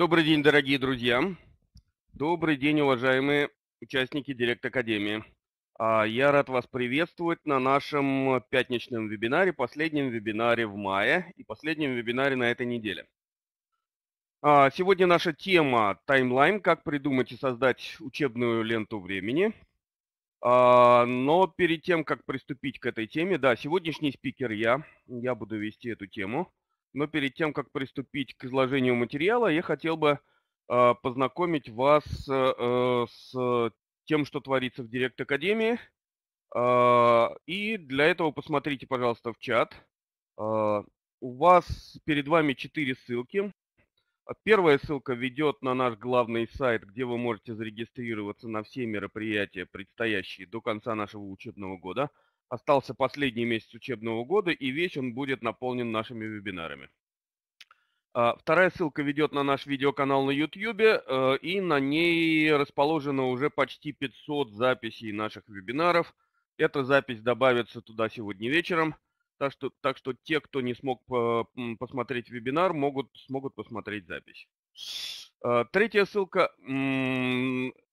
Добрый день, дорогие друзья. Добрый день, уважаемые участники Директ Академии. А, я рад вас приветствовать на нашем пятничном вебинаре, последнем вебинаре в мае и последнем вебинаре на этой неделе. А, сегодня наша тема «Таймлайн. Как придумать и создать учебную ленту времени». А, но перед тем, как приступить к этой теме, да, сегодняшний спикер я, я буду вести эту тему но перед тем, как приступить к изложению материала, я хотел бы э, познакомить вас э, с тем, что творится в Директ Академии. Э, а, и для этого посмотрите, пожалуйста, в чат. Э, у вас перед вами четыре ссылки. Первая ссылка ведет на наш главный сайт, где вы можете зарегистрироваться на все мероприятия, предстоящие до конца нашего учебного года – Остался последний месяц учебного года, и весь он будет наполнен нашими вебинарами. А, вторая ссылка ведет на наш видеоканал на YouTube, э, и на ней расположено уже почти 500 записей наших вебинаров. Эта запись добавится туда сегодня вечером, так что, так что те, кто не смог э, посмотреть вебинар, могут, смогут посмотреть запись. Э, третья ссылка –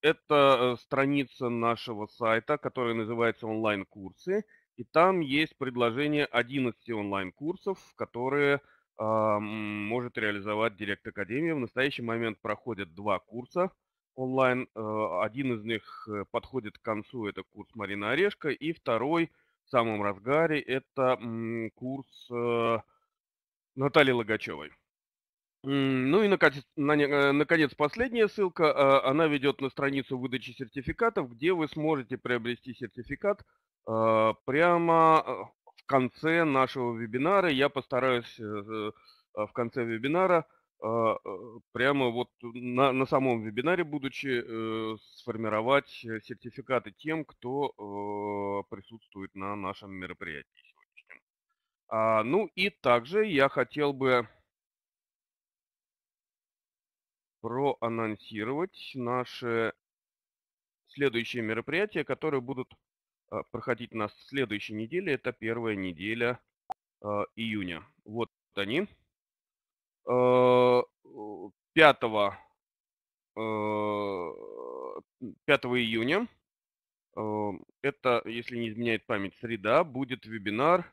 это э, страница нашего сайта, которая называется «Онлайн-курсы». И там есть предложение 11 онлайн-курсов, которые а, может реализовать Директ Академия. В настоящий момент проходят два курса онлайн. Э, один из них подходит к концу, это курс Марина Орешка. И второй, в самом разгаре, это курс Натальи Логачевой. Ну и, э, наконец, последняя ссылка. А, она ведет на страницу выдачи сертификатов, где вы сможете приобрести сертификат а, прямо э, в конце нашего вебинара. Я постараюсь э, а, в конце вебинара прямо вот на, на самом вебинаре, будучи, сформировать сертификаты тем, кто присутствует на нашем мероприятии сегодняшнем. Ну и также я хотел бы проанонсировать наши следующие мероприятия, которые будут а, проходить у нас в следующей неделе. Это первая неделя а, июня. Вот они. 5, а, 5 июня, это, если не изменяет память, среда, будет вебинар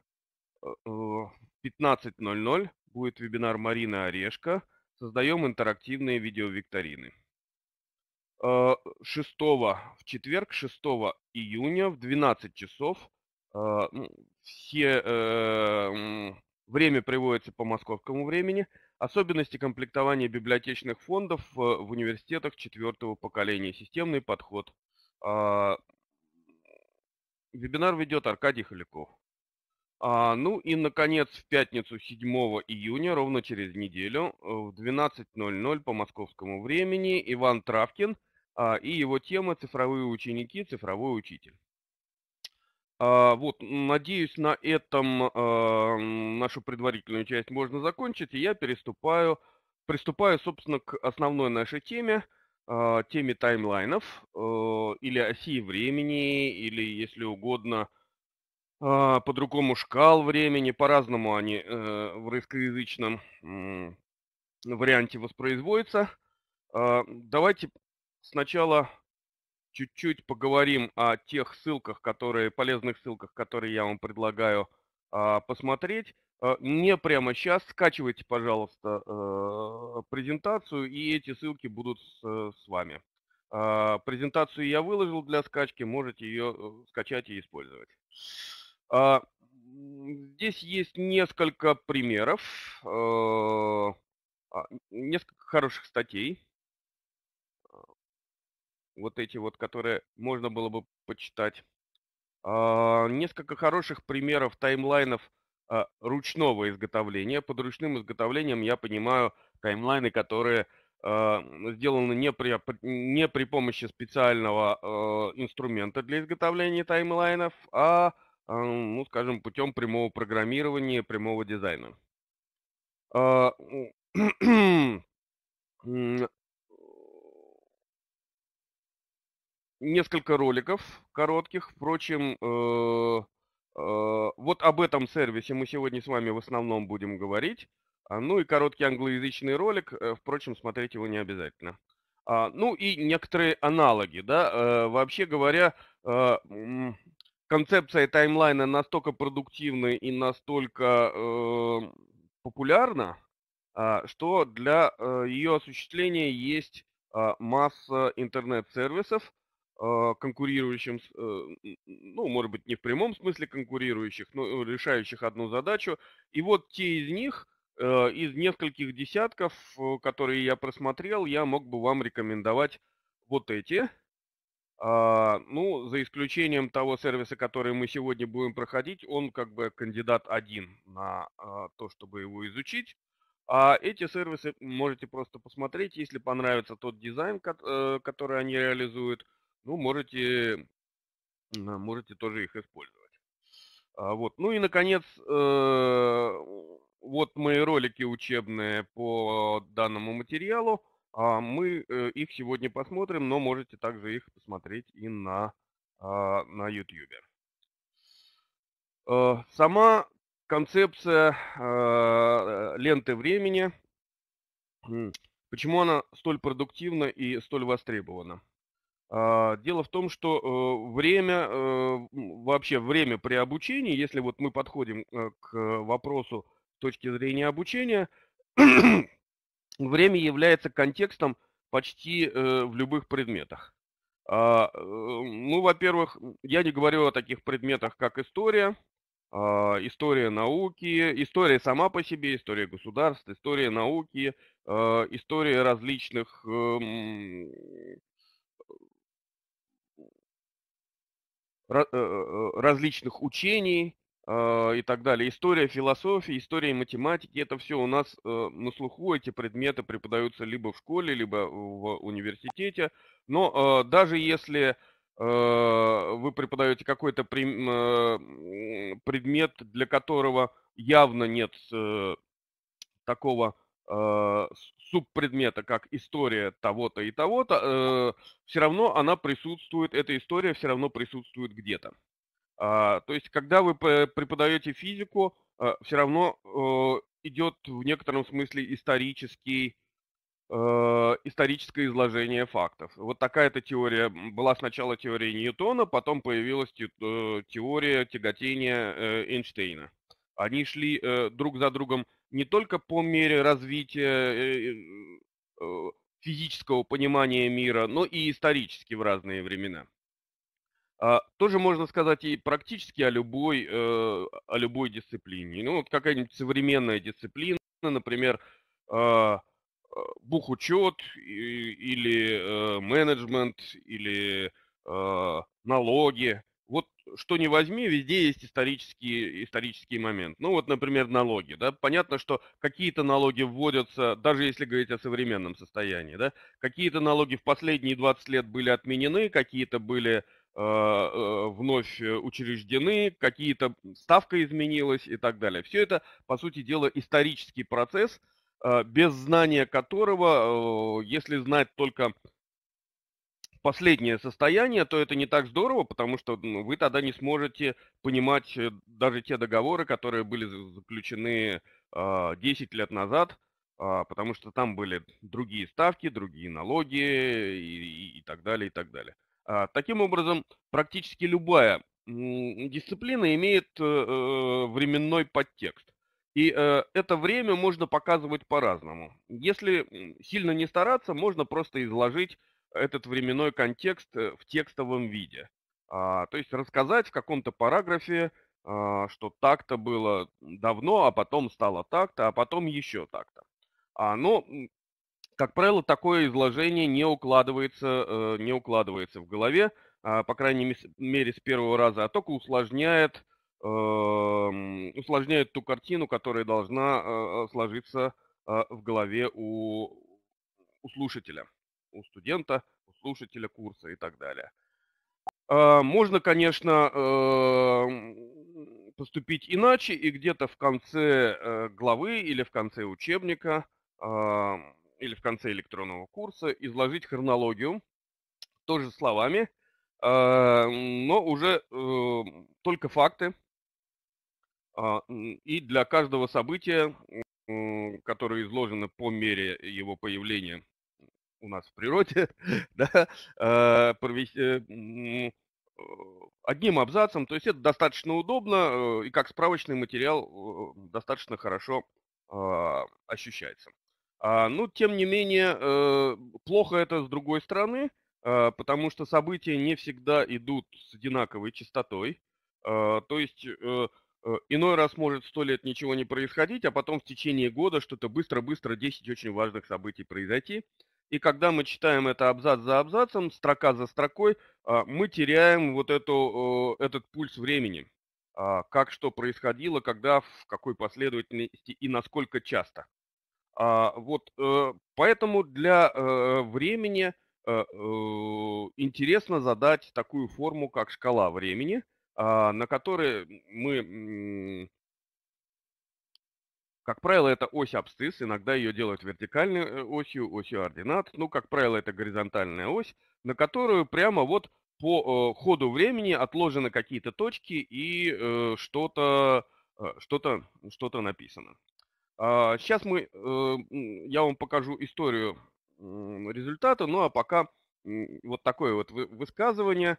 в 15.00, будет вебинар Марина Орешко – создаем интерактивные видеовикторины. 6 э, в четверг, 6 июня в 12 часов. Э, ну, все э, время приводится по московскому времени. Особенности комплектования библиотечных фондов в университетах четвертого поколения. Системный подход. Вебинар ведет Аркадий Халяков. А, ну и, наконец, в пятницу 7 июня, ровно через неделю, э, в 12.00 по московскому времени, Иван Травкин а, и его тема «Цифровые ученики, цифровой учитель». А, вот, надеюсь, на этом а, нашу предварительную часть можно закончить, и я переступаю, приступаю, собственно, к основной нашей теме а, – теме таймлайнов э, или оси времени, или, если угодно, а, по-другому шкал времени, по-разному они э, в русскоязычном варианте воспроизводятся. А, давайте сначала чуть-чуть поговорим о тех ссылках, которые, полезных ссылках, которые я вам предлагаю а, посмотреть. Не прямо сейчас. Скачивайте, пожалуйста, э, презентацию, и эти ссылки будут с э, вами. Презентацию я выложил для скачки, можете ее скачать и использовать. А, здесь есть несколько примеров, э, а, несколько хороших статей. А, вот эти вот, которые можно было бы почитать. Несколько хороших примеров таймлайнов ручного изготовления. Под ручным изготовлением я понимаю таймлайны, которые сделаны не при, не при помощи специального э, инструмента для изготовления таймлайнов, а а, ну, скажем, путем прямого программирования, прямого дизайна. А, несколько роликов коротких, впрочем, э, э, вот об этом сервисе мы сегодня с вами в основном будем говорить. А, ну и короткий англоязычный ролик, э, впрочем, смотреть его не обязательно. Ну и некоторые аналоги, да, вообще говоря, концепция таймлайна настолько продуктивна и настолько э, популярна, э, что для э, ее осуществления есть э, масса интернет-сервисов, а, э, конкурирующим, э, ну, может быть, не в прямом смысле конкурирующих, но решающих одну задачу. И вот те из них, э, из нескольких десятков, э, которые я просмотрел, я мог бы вам рекомендовать вот эти – а, ну, за исключением того сервиса, который мы сегодня будем проходить, он как бы кандидат один на а, то, чтобы его изучить. А эти сервисы можете просто посмотреть, если понравится тот дизайн, э, который они реализуют, ну, можете, а, можете тоже их использовать. Вот. Ну и, наконец, э, вот мои ролики учебные по данному материалу. А, мы э, их сегодня посмотрим, но можете также их посмотреть и на, а, на YouTube. Э, сама концепция а, э, ленты времени, почему она столь продуктивна и столь востребована? Дело в том, что время, вообще время при обучении, если вот мы подходим к вопросу с точки зрения обучения, время является контекстом почти э, в любых предметах. А, э, ну, во-первых, я не говорю о таких предметах, как история, э, история науки, история сама по себе, история государств, история науки, э, история различных э, э, э, различных учений, а, и так далее. История философии, история математики, это все у нас э, на слуху, эти предметы преподаются либо в школе, либо в университете. Но э, даже если э, вы преподаете какой-то предмет, для которого явно нет э, такого субпредмета, как история того-то и того-то, э, все равно она присутствует, эта история все равно присутствует где-то. А, то есть, когда вы преподаете физику, э, все равно э, идет в некотором смысле исторический, э, историческое изложение фактов. Вот такая-то теория была сначала теория Ньютона, потом появилась теория тяготения Эйнштейна. Они шли друг за другом не только по мере развития физического понимания мира, но и исторически в разные времена. А, тоже можно сказать и практически о любой, э, о любой дисциплине. Ну, вот какая-нибудь современная дисциплина, например, э, а, а, бухучет или э, менеджмент, или э, налоги. Вот что не возьми, везде есть исторический, исторический момент. Ну вот, например, налоги. Да? Понятно, что какие-то налоги вводятся, даже если говорить о современном состоянии. Да? Какие-то налоги в последние 20 лет были отменены, какие-то были Э, э, вновь э, учреждены, какие-то ставка изменилась и так далее. Все это, по сути дела, исторический процесс, без знания которого, если знать только последнее состояние, то это не так здорово, потому что ну, вы тогда не сможете понимать даже те договоры, которые были заключены 10 а, лет назад, а, потому что там были другие ставки, другие налоги и, и, и так далее, и так далее. А, таким образом, практически любая дисциплина имеет э, э, временной подтекст. И э, это время можно показывать по-разному. Если сильно не стараться, можно просто изложить этот временной контекст в текстовом виде. А, то есть рассказать в каком-то параграфе, а, что так-то было давно, а потом стало так-то, а потом еще так-то. Но как правило, такое изложение не укладывается, э, не укладывается в голове, а, по крайней мере, с первого раза, а только усложняет, эм, усложняет ту картину, которая должна э, э, сложиться в голове у, у слушателя, у студента, у слушателя курса и так далее. А, можно, конечно, эм, поступить иначе и где-то в конце главы или в конце учебника эм, или в конце электронного курса изложить хронологию, тоже словами, а, но уже эм, только факты. А, и для каждого события, которое изложено по мере его появления у нас в природе, да, а, провести, э, э, одним абзацем, то есть это достаточно удобно э, и как справочный материал достаточно хорошо ощущается. А, Но, ну, тем не менее, э, плохо это с другой стороны, э, потому что события не всегда идут с одинаковой частотой. Э, то есть иной раз может сто лет ничего не происходить, а потом в течение года что-то быстро-быстро 10 очень важных событий произойти. И когда мы читаем это абзац за абзацем, строка за строкой, мы теряем вот эту, этот пульс времени. А, как что происходило, когда, в какой последовательности и насколько часто. А, вот, э, поэтому для э, времени э, интересно задать такую форму, как шкала времени, а, на которой мы, как правило, это ось абсцисс, иногда ее делают вертикальной осью, осью ординат, ну, как правило, это горизонтальная ось, на которую прямо вот по ходу времени отложены какие-то точки и что-то что-то что-то написано. Сейчас а, мы, э, я вам покажу историю результата, ну а пока вот такое вот высказывание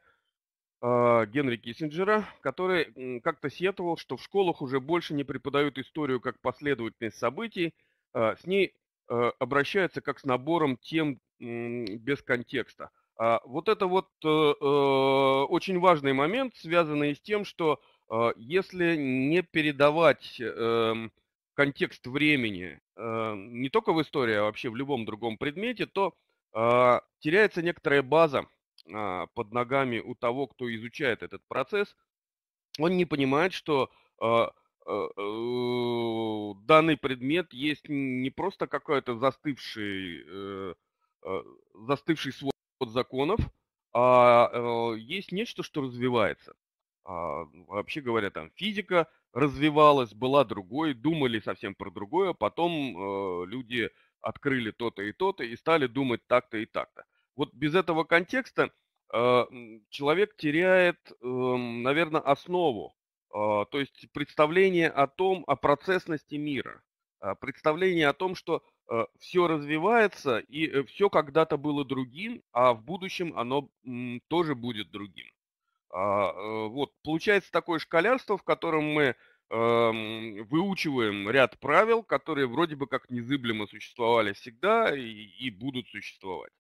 а, Генри Киссинджера, который как-то сетовал, что в школах уже больше не преподают историю как последовательность событий, а, с ней э, обращаются как с набором тем без контекста. Вот это вот э, очень важный момент, связанный с тем, что если не передавать эм, контекст времени э, не только в истории, а вообще в любом другом предмете, то а, теряется некоторая база а, под ногами у того, кто изучает этот процесс. Он не понимает, что а, э, э, данный предмет есть не просто какой-то застывший, застывший свод законов, а есть нечто, что развивается. Вообще говоря, там физика, развивалась, была другой, думали совсем про другое, потом э, люди открыли то-то и то-то и стали думать так-то и так-то. Вот без этого контекста э, человек теряет, э, эм, наверное, основу, э, то есть представление о том, о процессности мира, э, представление о том, что э, все развивается и э, все когда-то было другим, а в будущем оно м, тоже будет другим. А, э, вот, получается такое шкалярство, в котором мы эм, выучиваем ряд правил, которые вроде бы как незыблемо существовали всегда и, и будут существовать.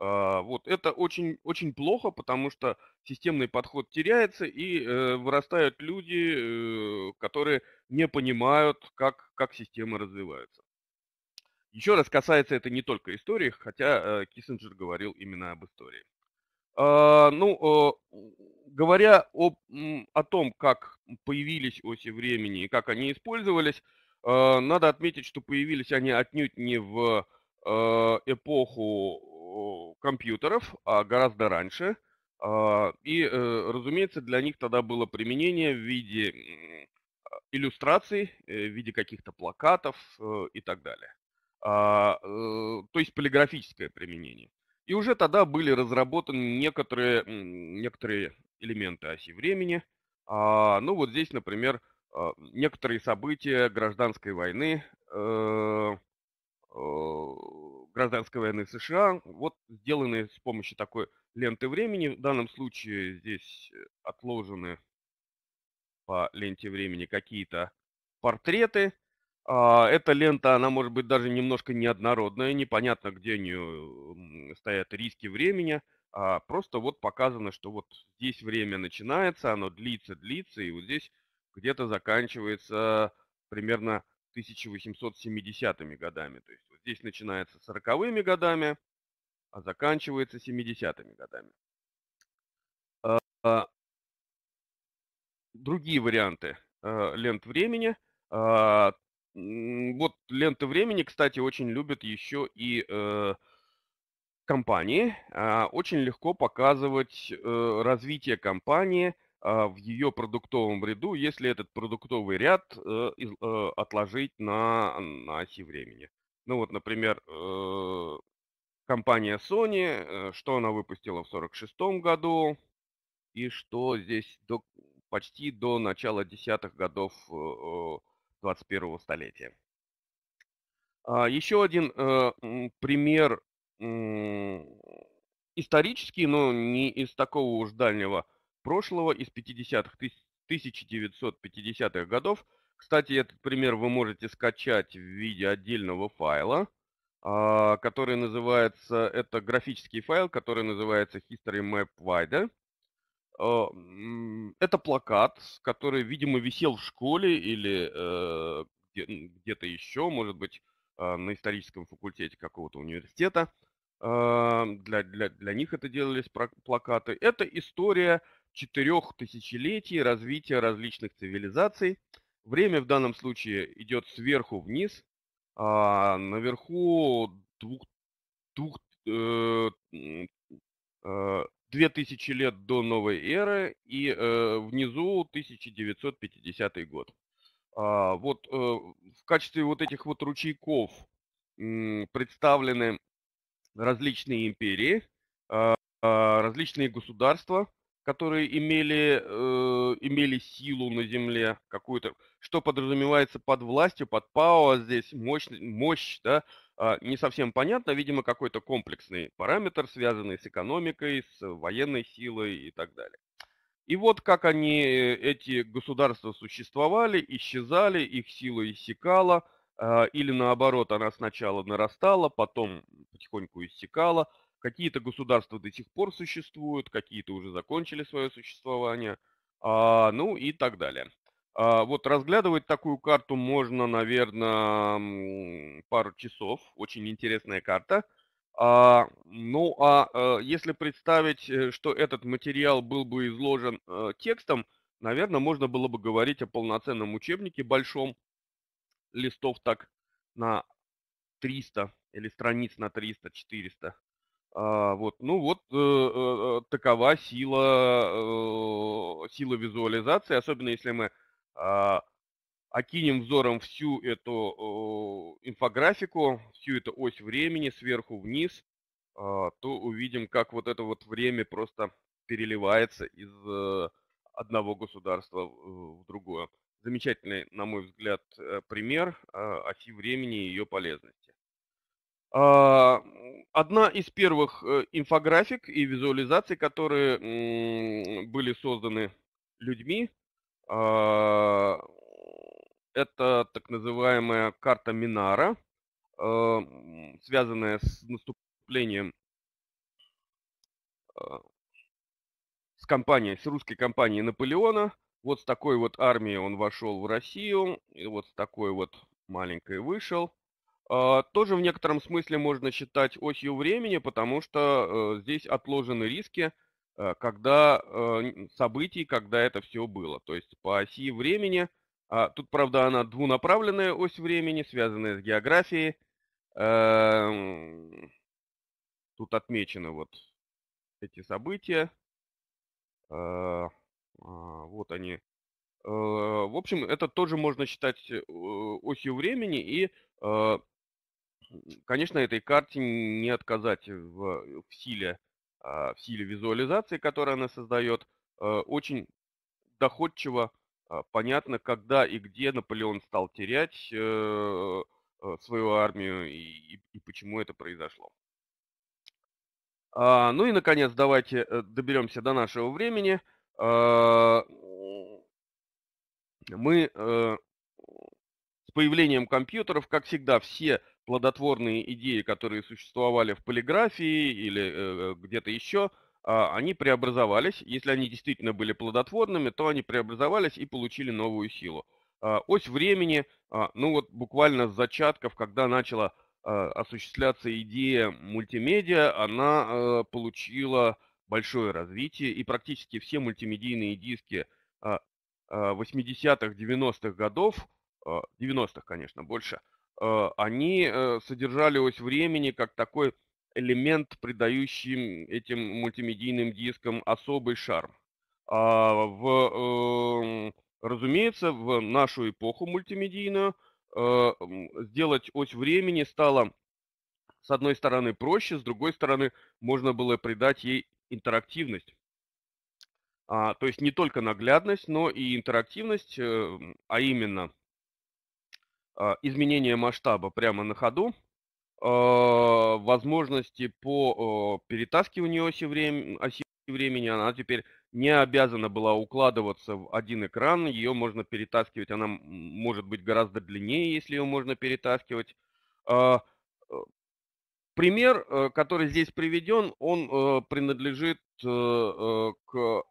А, вот это очень, очень плохо, потому что системный подход теряется и э, вырастают люди, э, которые не понимают, как, как система развивается. Еще раз касается это не только истории, хотя э, Киссинджер говорил именно об истории. А, ну, говоря об, о том, как появились оси времени и как они использовались, а, надо отметить, что появились они отнюдь не в а, эпоху компьютеров, а гораздо раньше. И, э, разумеется, для них тогда было применение в виде иллюстраций, э, в виде каких-то плакатов э, и так далее. То есть полиграфическое применение. И уже тогда были разработаны некоторые, некоторые элементы оси времени. А, ну вот здесь, например, а, некоторые события гражданской войны, э, гражданской войны США, вот сделаны с помощью такой ленты времени. В данном случае здесь э, отложены по ленте времени какие-то портреты а, эта лента, она может быть даже немножко неоднородная, непонятно, где они стоят риски времени. А просто вот показано, что вот здесь время начинается, оно длится, длится, и вот здесь где-то заканчивается примерно 1870-ми годами. То есть вот здесь начинается 40-ми годами, а заканчивается 70-ми годами. А, другие варианты э, лент времени – вот лента времени, кстати, очень любят еще и э, компании. Э, очень легко показывать э, развитие компании э, в ее продуктовом ряду, если этот продуктовый ряд э, э, отложить на, на оси времени. Ну вот, например, э, компания Sony, э, что она выпустила в 1946 году и что здесь до, почти до начала десятых годов э, э 21 столетия. А, Еще один э, пример исторический, но не из такого уж дальнего прошлого, из 50-х, 1950-х годов. Кстати, этот пример вы можете скачать в виде отдельного файла, а, который называется, это графический файл, который называется History Map Wider. А, это плакат, который, видимо, висел в школе или э, где-то еще, может быть, а, на историческом факультете какого-то университета. А, для, для, для них это делались плакаты. Это история четырех тысячелетий развития различных цивилизаций. Время в данном случае идет сверху вниз. А наверху двух, двух, э, 2000 лет до новой эры и э, внизу 1950 год. А, вот э, в качестве вот этих вот ручейков э, представлены различные империи, э, различные государства, которые имели, э, имели силу на земле какую-то, что подразумевается под властью, под пао а здесь, мощь, мощь да, а, не совсем понятно, видимо, какой-то комплексный параметр, связанный с экономикой, с военной силой и так далее. И вот как они, э, эти государства существовали, исчезали, их сила иссякала, а, или наоборот, она сначала нарастала, потом потихоньку иссякала. Какие-то государства до сих пор существуют, какие-то уже закончили свое существование, а, ну и так далее. А, вот разглядывать такую карту можно, наверное, пару часов. Очень интересная карта. А, ну а, э, если представить, э, что этот материал был бы изложен э, текстом, наверное, можно было бы говорить о полноценном учебнике большом, листов так на 300 или страниц на 300-400. А, вот, ну вот э, такова сила, э, сила визуализации, особенно если мы а, окинем взором всю эту инфографику, всю эту ось времени сверху вниз, а, то увидим, как вот это вот время просто переливается из э, одного государства в другое. Замечательный, на мой взгляд, э, пример э, оси времени и ее полезности. А, одна из первых инфографик и визуализаций, которые были созданы людьми, а, это так называемая карта Минара, а, связанная с наступлением а, с компанией, с русской компанией Наполеона. Вот с такой вот армией он вошел в Россию, и вот с такой вот маленькой вышел. Тоже в некотором смысле можно считать осью времени, потому что э, здесь отложены риски – Э, когда э, событий, когда это все было. То есть по оси времени, а тут, правда, она двунаправленная ось времени, связанная с географией. Эм, тут отмечены вот эти события. Э, а, вот они. В общем, это тоже можно считать осью времени, и, конечно, этой карте не отказать в, в силе а, в силе визуализации, которую она создает, э, очень доходчиво а, понятно, когда и где Наполеон стал терять э, э, свою армию и, и почему это произошло. А, ну и, наконец, давайте доберемся до нашего времени. Мы с появлением компьютеров, как всегда, все плодотворные идеи, которые существовали в полиграфии или э, э где-то еще, э, а, они преобразовались. Если они действительно были плодотворными, то они преобразовались и получили новую силу. Э, ось времени, э, ну вот буквально с зачатков, когда начала э, осуществляться идея мультимедиа, она э, получила большое развитие, и практически все мультимедийные диски э, 80-х, 90-х годов, 90-х, конечно, больше – Э, они э, содержали ось времени как такой элемент, придающий этим мультимедийным дискам особый шарм. А, в, эм, разумеется, в нашу эпоху мультимедийную э, сделать ось времени стало, с одной стороны, проще, с другой стороны, можно было придать ей интерактивность. А, то есть не только наглядность, но и интерактивность, а именно – а, изменение масштаба прямо на ходу, а, возможности по а, перетаскиванию оси, времени, оси времени, она теперь не обязана была укладываться в один экран, ее можно перетаскивать, она может быть гораздо длиннее, если ее можно перетаскивать. Э, пример, э, который здесь приведен, он э, принадлежит к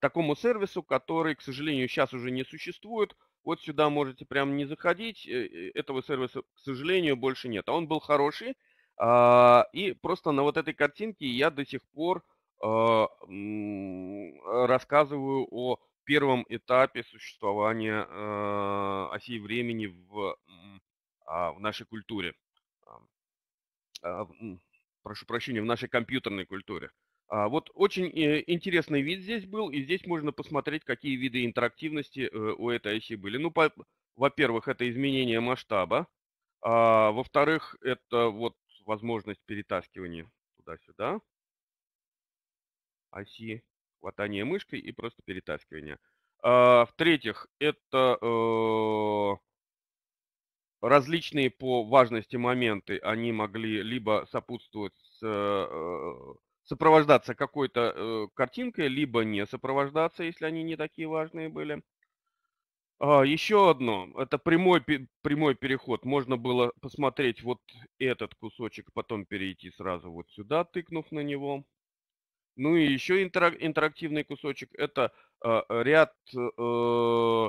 такому сервису, который, к сожалению, сейчас уже не существует – вот сюда можете прям не заходить, э, э, этого сервиса, к сожалению, больше нет. А он был хороший, а, и просто на вот этой картинке я до сих пор а, рассказываю о первом этапе существования а, оси времени в, в нашей культуре. Прошу прощения, в нашей компьютерной культуре. А, вот очень э, интересный вид здесь был, и здесь можно посмотреть, какие виды интерактивности э, у этой оси были. Ну, во-первых, это изменение масштаба, а, во-вторых, это вот возможность перетаскивания туда-сюда оси, хватание мышкой и просто перетаскивание. А, в-третьих, это э, различные по важности моменты, они могли либо сопутствовать с... Э, сопровождаться какой-то э, картинкой, либо не сопровождаться, если они не такие важные были. А, еще одно, это прямой, прямой переход. Можно было посмотреть вот этот кусочек, потом перейти сразу вот сюда, тыкнув на него. Ну и еще интерак, интерактивный кусочек, это а, э, ряд э,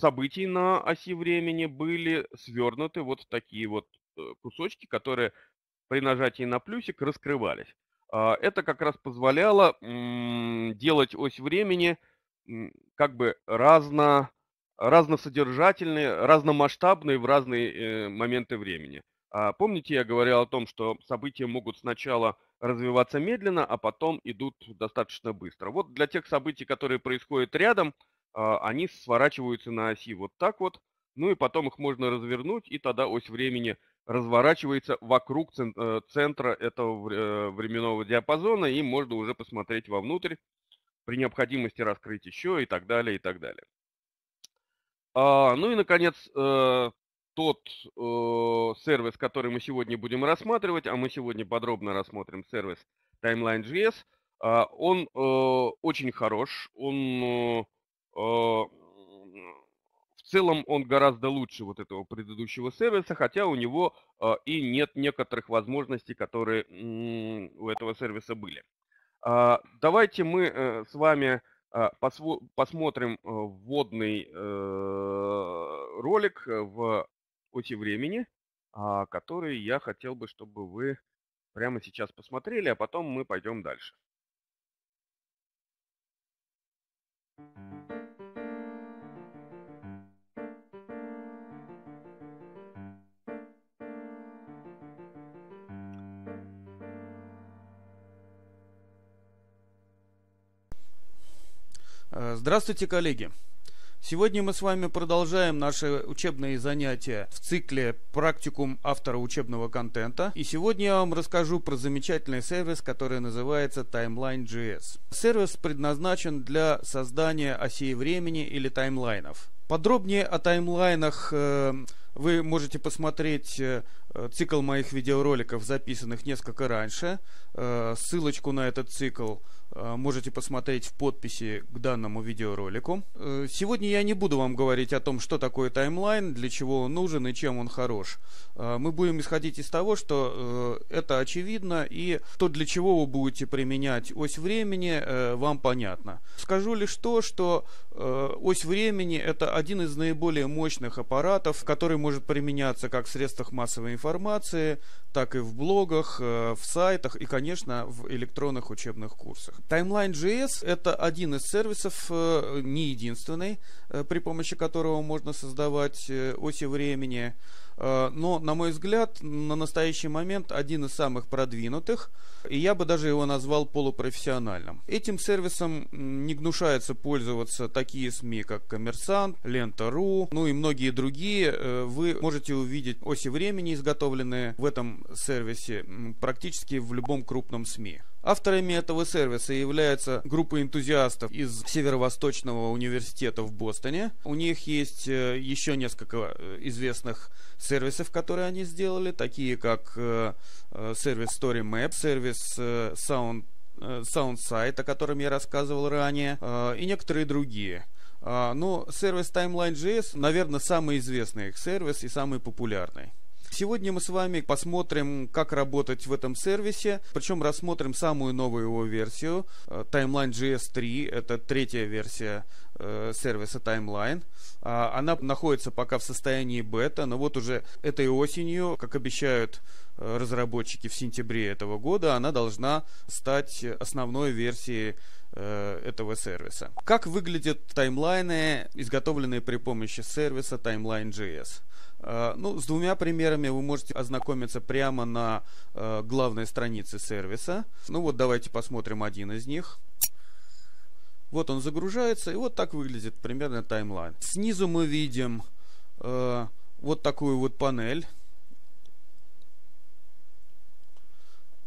событий на оси времени были свернуты вот в такие вот э, кусочки, которые при нажатии на плюсик раскрывались. А, это как раз позволяло делать ось времени как бы разно, разносодержательные, разномасштабные в разные э, моменты времени. А помните, я говорил о том, что события могут сначала развиваться медленно, а потом идут достаточно быстро. Вот для тех событий, которые происходят рядом, а, они сворачиваются на оси вот так вот, ну и потом их можно развернуть, и тогда ось времени – разворачивается вокруг э, центра этого э, временного диапазона, и можно уже посмотреть вовнутрь, при необходимости раскрыть еще и так далее, и так далее. А, ну и, наконец, э, тот сервис, который мы сегодня будем рассматривать, а мы сегодня подробно рассмотрим сервис Timeline.js, а, он очень хорош, он целом он гораздо лучше вот этого предыдущего сервиса, хотя у него э, и нет некоторых возможностей, которые у этого сервиса были. А, давайте мы э, с вами э, посмотрим вводный ролик в оси времени, а, который я хотел бы, чтобы вы прямо сейчас посмотрели, а потом мы пойдем дальше. Э, здравствуйте, коллеги! Сегодня мы с вами продолжаем наши учебные занятия в цикле «Практикум автора учебного контента». И сегодня я вам расскажу про замечательный сервис, который называется Timeline.js. Сервис предназначен для создания осей времени или таймлайнов. Подробнее о таймлайнах э, вы можете посмотреть э, цикл моих видеороликов, записанных несколько раньше. Ссылочку на этот цикл Э, можете посмотреть в подписи к данному видеоролику. Э, сегодня я не буду вам говорить о том, что такое таймлайн, для чего он нужен и чем он хорош. Э, мы будем исходить из того, что это очевидно и то, для чего вы будете применять ось времени, вам понятно. Скажу лишь то, что ось времени это один из наиболее мощных аппаратов, который может применяться как в средствах массовой информации, так и в блогах, в сайтах и, конечно, в электронных учебных курсах. Timeline.js — это один из сервисов, э, не единственный, э, при помощи которого можно создавать э, оси времени, но, на мой взгляд, на настоящий момент один из самых продвинутых, и я бы даже его назвал полупрофессиональным. Этим сервисом не гнушаются пользоваться такие СМИ, как «Коммерсант», «Лента.ру», ну и многие другие. Вы можете увидеть оси времени, изготовленные в этом сервисе практически в любом крупном СМИ. Авторами этого сервиса являются группа энтузиастов из Северо-Восточного университета в Бостоне. У них есть э, еще несколько э, известных сервисов, которые они сделали, такие как э, сервис StoryMap, сервис Sound SoundSight, о котором я рассказывал ранее, и некоторые другие. А, Но ну, сервис Timeline.js, наверное, самый известный их сервис и самый популярный. Сегодня мы с вами посмотрим, как работать в этом сервисе, причем рассмотрим самую новую его версию, э, Timeline GS 3, это третья версия э, сервиса Timeline. А, она находится пока в состоянии бета, но вот уже этой осенью, как обещают э, разработчики в сентябре этого года, она должна стать основной версией Э, этого сервиса. Как выглядят таймлайны, изготовленные при помощи сервиса Timeline.js? Э, ну, с двумя примерами вы можете ознакомиться прямо на э, главной странице сервиса. Ну вот, давайте посмотрим один из них. Вот он загружается, и вот так выглядит примерно таймлайн. Снизу мы видим э, вот такую вот панель.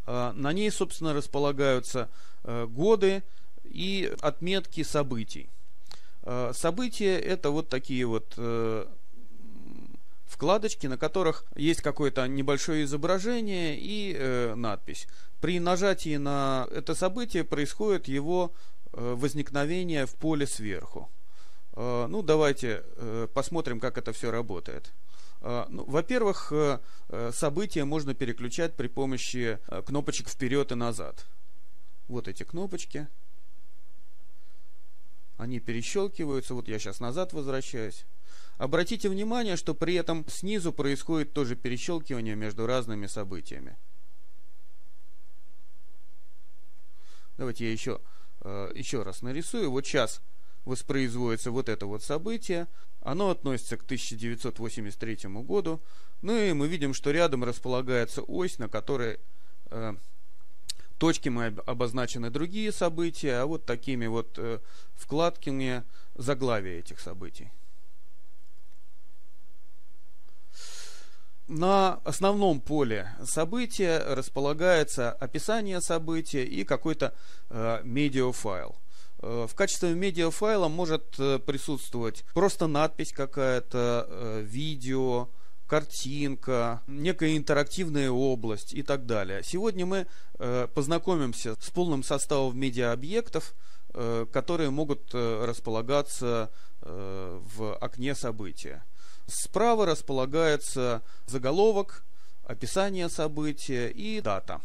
Э, на ней, собственно, располагаются э, годы, и отметки событий. Э, события это вот такие вот э, вкладочки, на которых есть какое-то небольшое изображение и э, надпись. При нажатии на это событие происходит его возникновение в поле сверху. ну, давайте посмотрим, как это все работает. Ну, во-первых, события можно переключать при помощи кнопочек вперед и назад. Вот эти кнопочки. Они перещелкиваются, вот я сейчас назад возвращаюсь. Обратите внимание, что при этом снизу происходит тоже перещелкивание между разными событиями. Давайте я еще, э, еще раз нарисую. Вот сейчас воспроизводится вот это вот событие. Оно относится к 1983 году. Ну и мы видим, что рядом располагается ось, на которой э, точки мы обозначены другие события, а вот такими вот э, вкладками заглавия этих событий. На основном поле события располагается описание события и какой-то э, медиафайл. Э, в качестве медиафайла может присутствовать просто надпись какая-то, видео, картинка, некая интерактивная область и так далее. Сегодня мы э, познакомимся с полным составом медиаобъектов, э, которые могут э, располагаться э, в окне события. Справа располагается заголовок, описание события и дата,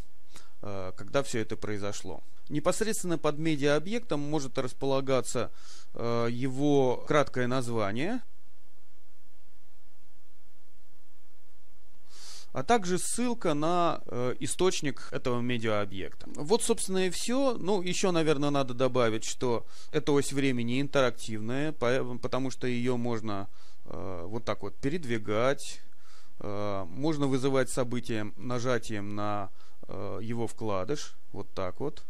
когда все это произошло. Непосредственно под медиаобъектом может располагаться его краткое название, а также ссылка на э, источник этого медиаобъекта. Вот, собственно, и все. Ну, еще, наверное, надо добавить, что эта ось времени интерактивная, потому что ее можно э, вот так вот передвигать, э, можно вызывать события нажатием на э, его вкладыш, вот так вот.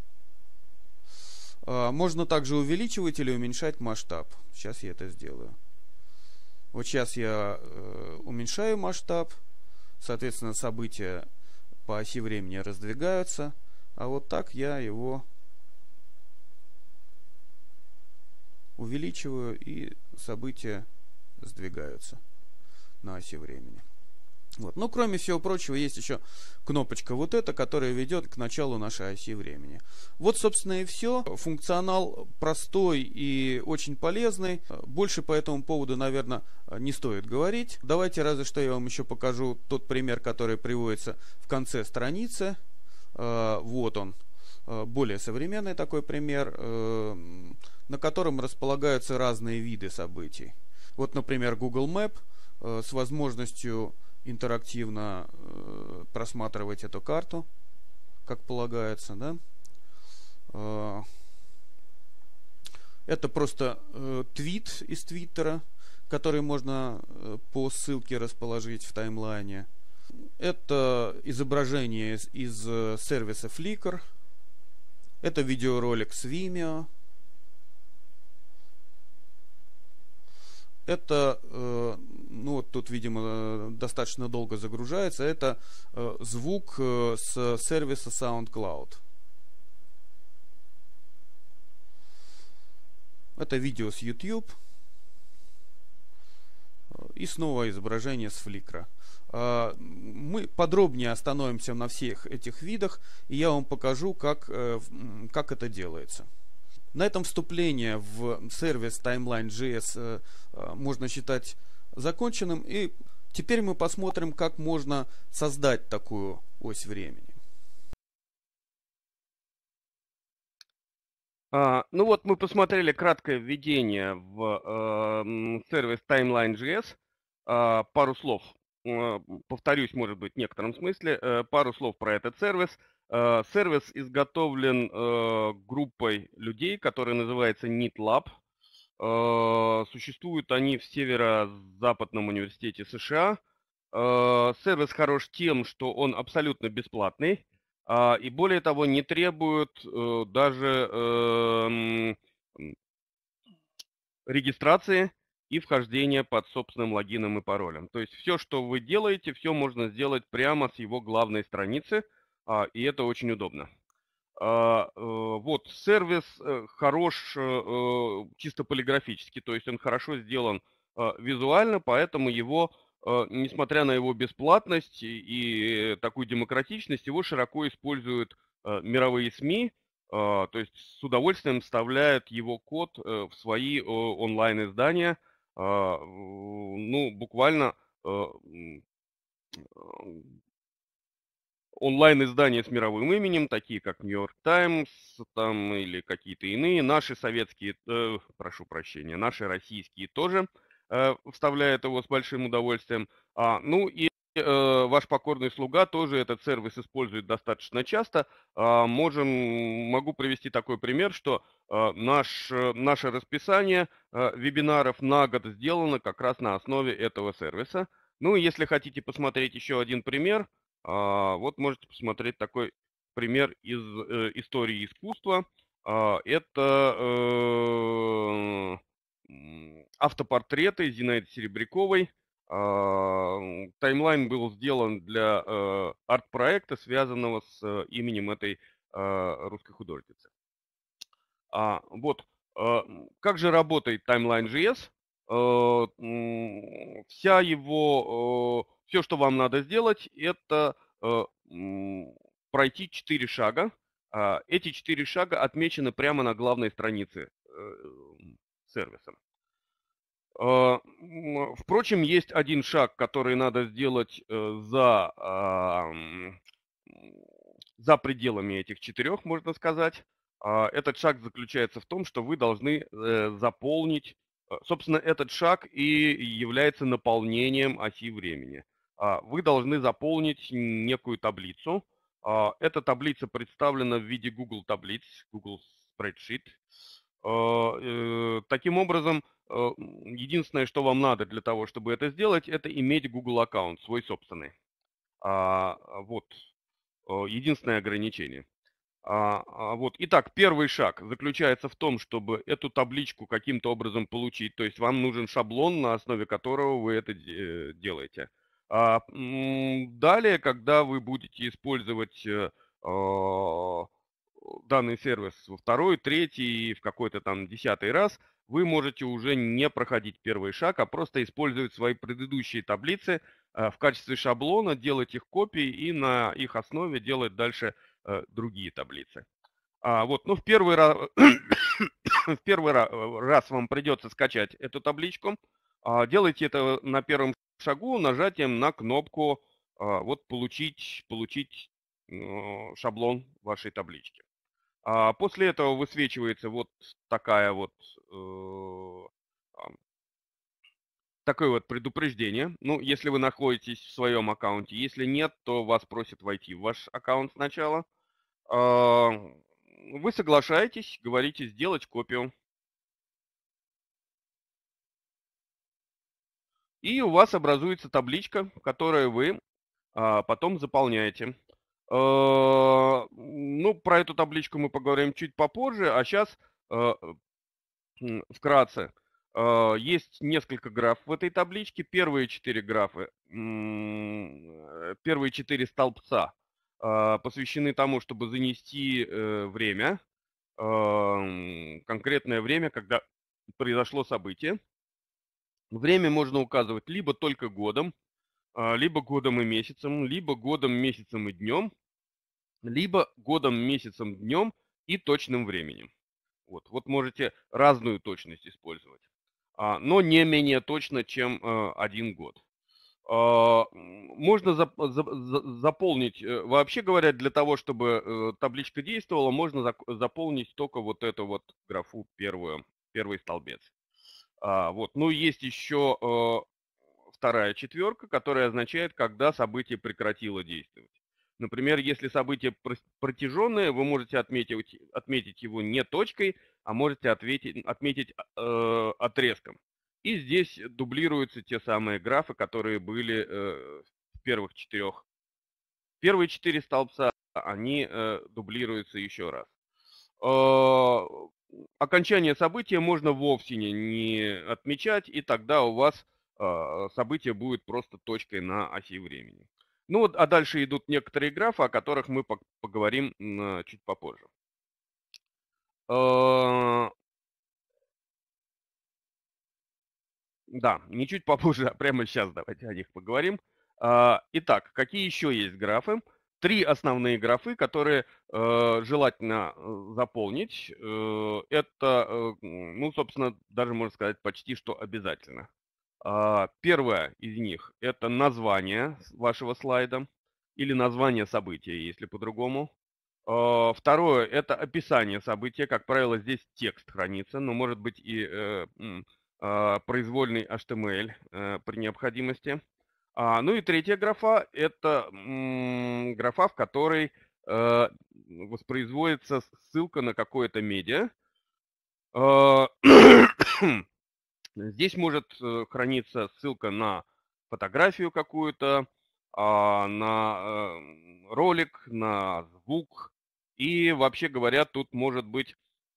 Э, можно также увеличивать или уменьшать масштаб. Сейчас я это сделаю. Вот сейчас я э, уменьшаю масштаб. Соответственно, события по оси времени раздвигаются, а вот так я его увеличиваю и события сдвигаются на оси времени. Вот. Ну, кроме всего прочего, есть еще кнопочка вот эта, которая ведет к началу нашей оси времени. Вот, собственно, и все. Функционал простой и очень полезный. Больше по этому поводу, наверное, не стоит говорить. Давайте разве что я вам еще покажу тот пример, который приводится в конце страницы. Э, вот он. Э, более современный такой пример, э, на котором располагаются разные виды событий. Вот, например, Google Map с возможностью интерактивно э, просматривать эту карту, как полагается, да. Э, это просто э, твит из Твиттера, который можно по ссылке расположить в таймлайне. Это изображение из, сервиса Flickr. Это видеоролик с Vimeo. Это ну вот тут, видимо, достаточно долго загружается, это э, звук э, с сервиса SoundCloud. Это видео с YouTube. И снова изображение с фликра. Мы подробнее остановимся на всех этих видах, и я вам покажу, как, э, как это делается. На этом вступление в сервис Timeline.js можно считать законченным. И теперь мы посмотрим, как можно создать такую ось времени. А, ну вот мы посмотрели краткое введение в э, сервис Timeline.js. Э, пару слов, э, повторюсь, может быть, в некотором смысле, э, пару слов про этот сервис. Э, сервис изготовлен э, группой людей, которая называется NeatLab. Э, существуют они в Северо-Западном университете США. Э, сервис хорош тем, что он абсолютно бесплатный а, и более того не требует э, даже эм, регистрации и вхождения под собственным логином и паролем. То есть все, что вы делаете, все можно сделать прямо с его главной страницы, а, и это очень удобно. А, э, вот, сервис э, хорош э, чисто полиграфически, то есть он хорошо сделан а, визуально, поэтому его, а, несмотря на его бесплатность и такую демократичность, его широко используют мировые СМИ, то есть с удовольствием вставляют его код в свои онлайн-издания, ну, буквально онлайн-издания с мировым именем, такие как New York Times там, или какие-то иные, наши советские, э, прошу прощения, наши российские тоже э, вставляют его с большим удовольствием. А, ну и э, ваш покорный слуга тоже этот сервис использует достаточно часто. А, можем, могу привести такой пример, что э, наш, э, наше расписание вебинаров на год сделано как раз на основе этого сервиса. Ну если хотите посмотреть еще один пример – а, вот можете посмотреть такой пример из э, истории искусства. А, это э, автопортреты Зинаиды Серебряковой. А, таймлайн был сделан для э, арт-проекта, связанного с именем этой русской художницы. Вот. Как же работает Timeline.js? Вся его все, что вам надо сделать, это э, пройти 4 шага. А, эти 4 шага отмечены прямо на главной странице э, сервиса. А, впрочем, есть один шаг, который надо сделать э, за, а, за пределами этих четырех, можно сказать. Этот шаг заключается в том, что вы должны заполнить, собственно, этот шаг и является наполнением оси времени. А, вы должны заполнить некую таблицу. А, эта таблица представлена в виде Google таблиц, Google Spreadsheet. А, э, таким образом, единственное, что вам надо для того, чтобы это сделать, это иметь Google аккаунт, свой собственный. Вот, единственное ограничение. Вот. Итак, первый шаг заключается в том, чтобы эту табличку каким-то образом получить. То есть вам нужен шаблон, на основе которого вы это э, делаете. А далее, когда вы будете использовать э, а, данный сервис во второй, третий и в какой-то там десятый раз, вы можете уже не проходить первый шаг, а просто использовать свои предыдущие таблицы э, в качестве шаблона, делать их копии и на их основе делать дальше э, другие таблицы. А вот, ну, в первый раз, в первый раз вам придется скачать эту табличку. А, делайте это на первом шагу нажатием на кнопку а, вот получить, получить э, шаблон вашей таблички. А после этого высвечивается вот такая вот э, такое вот предупреждение. Ну, если вы находитесь в своем аккаунте, если нет, то вас просят войти в ваш аккаунт сначала. А, вы соглашаетесь, говорите сделать копию И у вас образуется табличка, которую вы а, потом заполняете. А, ну, про эту табличку мы поговорим чуть попозже, а сейчас а, вкратце. А, есть несколько граф в этой табличке. Первые четыре графы, первые четыре столбца а, посвящены тому, чтобы занести э, а, время, конкретное время, когда произошло событие. Время можно указывать либо только годом, а, либо годом и месяцем, либо годом, месяцем и днем, либо годом, месяцем, днем и точным временем. Вот, вот можете разную точность использовать, а, но не менее точно, чем а, один год. Можно заполнить, э, вообще говоря, для того, чтобы э, табличка действовала, можно заполнить только вот эту вот графу первую, первый столбец. А, вот. Ну, есть еще э, вторая четверка, которая означает, когда событие прекратило действовать. Например, если событие протяженное, вы можете отметить, отметить его не точкой, а можете ответить, отметить э, отрезком. И здесь дублируются те самые графы, которые были э, в первых четырех. Первые четыре столбца, они э, дублируются еще раз. А, окончание события можно вовсе не, не отмечать, и тогда у вас э, событие будет просто точкой на оси времени. Ну вот, а дальше идут некоторые графы, о которых мы поговорим э, чуть попозже. Э, да, не чуть попозже, а прямо сейчас давайте о них поговорим. Э, итак, какие еще есть графы? Э, три основные графы, которые э, желательно э, заполнить. Э, это, э, ну, собственно, даже можно сказать почти что обязательно. Э, первое из них – это название вашего слайда или название события, если по-другому. Э, второе – это описание события. Как правило, здесь текст хранится, но может быть и э, э, произвольный HTML э, при необходимости – а, ну и третья графа – это м, графа, в которой э, воспроизводится ссылка на какое-то медиа. Э, здесь может э, храниться ссылка на фотографию какую-то, а, на эм, ролик, на звук. И вообще говоря, тут может быть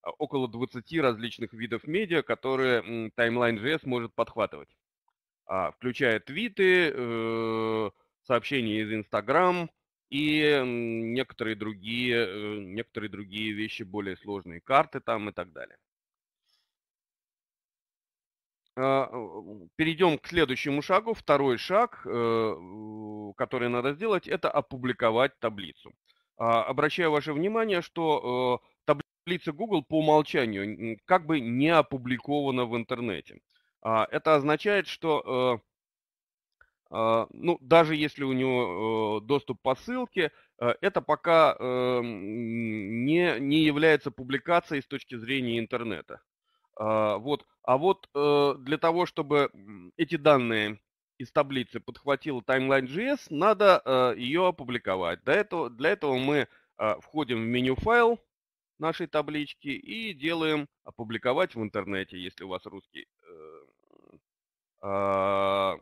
э, около 20 различных видов медиа, которые таймлайн.js может подхватывать. А, включая твиты, э, сообщения из Инстаграм и некоторые другие, э, некоторые другие вещи, более сложные карты там и так далее. А, перейдем к следующему шагу. Второй шаг, э, который надо сделать, это опубликовать таблицу. А, обращаю ваше внимание, что таблица Google по умолчанию как бы не опубликована в интернете. А, это означает, что э, а, ну, даже если у него э, доступ по ссылке, э, это пока не, не является публикацией с точки зрения интернета. А, вот. А вот для того, чтобы эти данные из таблицы подхватила Timeline.js, надо ее опубликовать. Для этого, для этого мы входим в меню «Файл» нашей таблички и делаем «Опубликовать в интернете», если у вас русский а,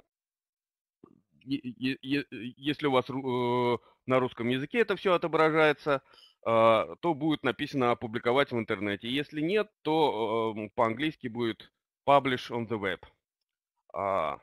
э, если у вас э, на русском языке это все отображается, а, то будет написано «опубликовать в интернете». Если нет, то э, по-английски будет «publish on the web». А,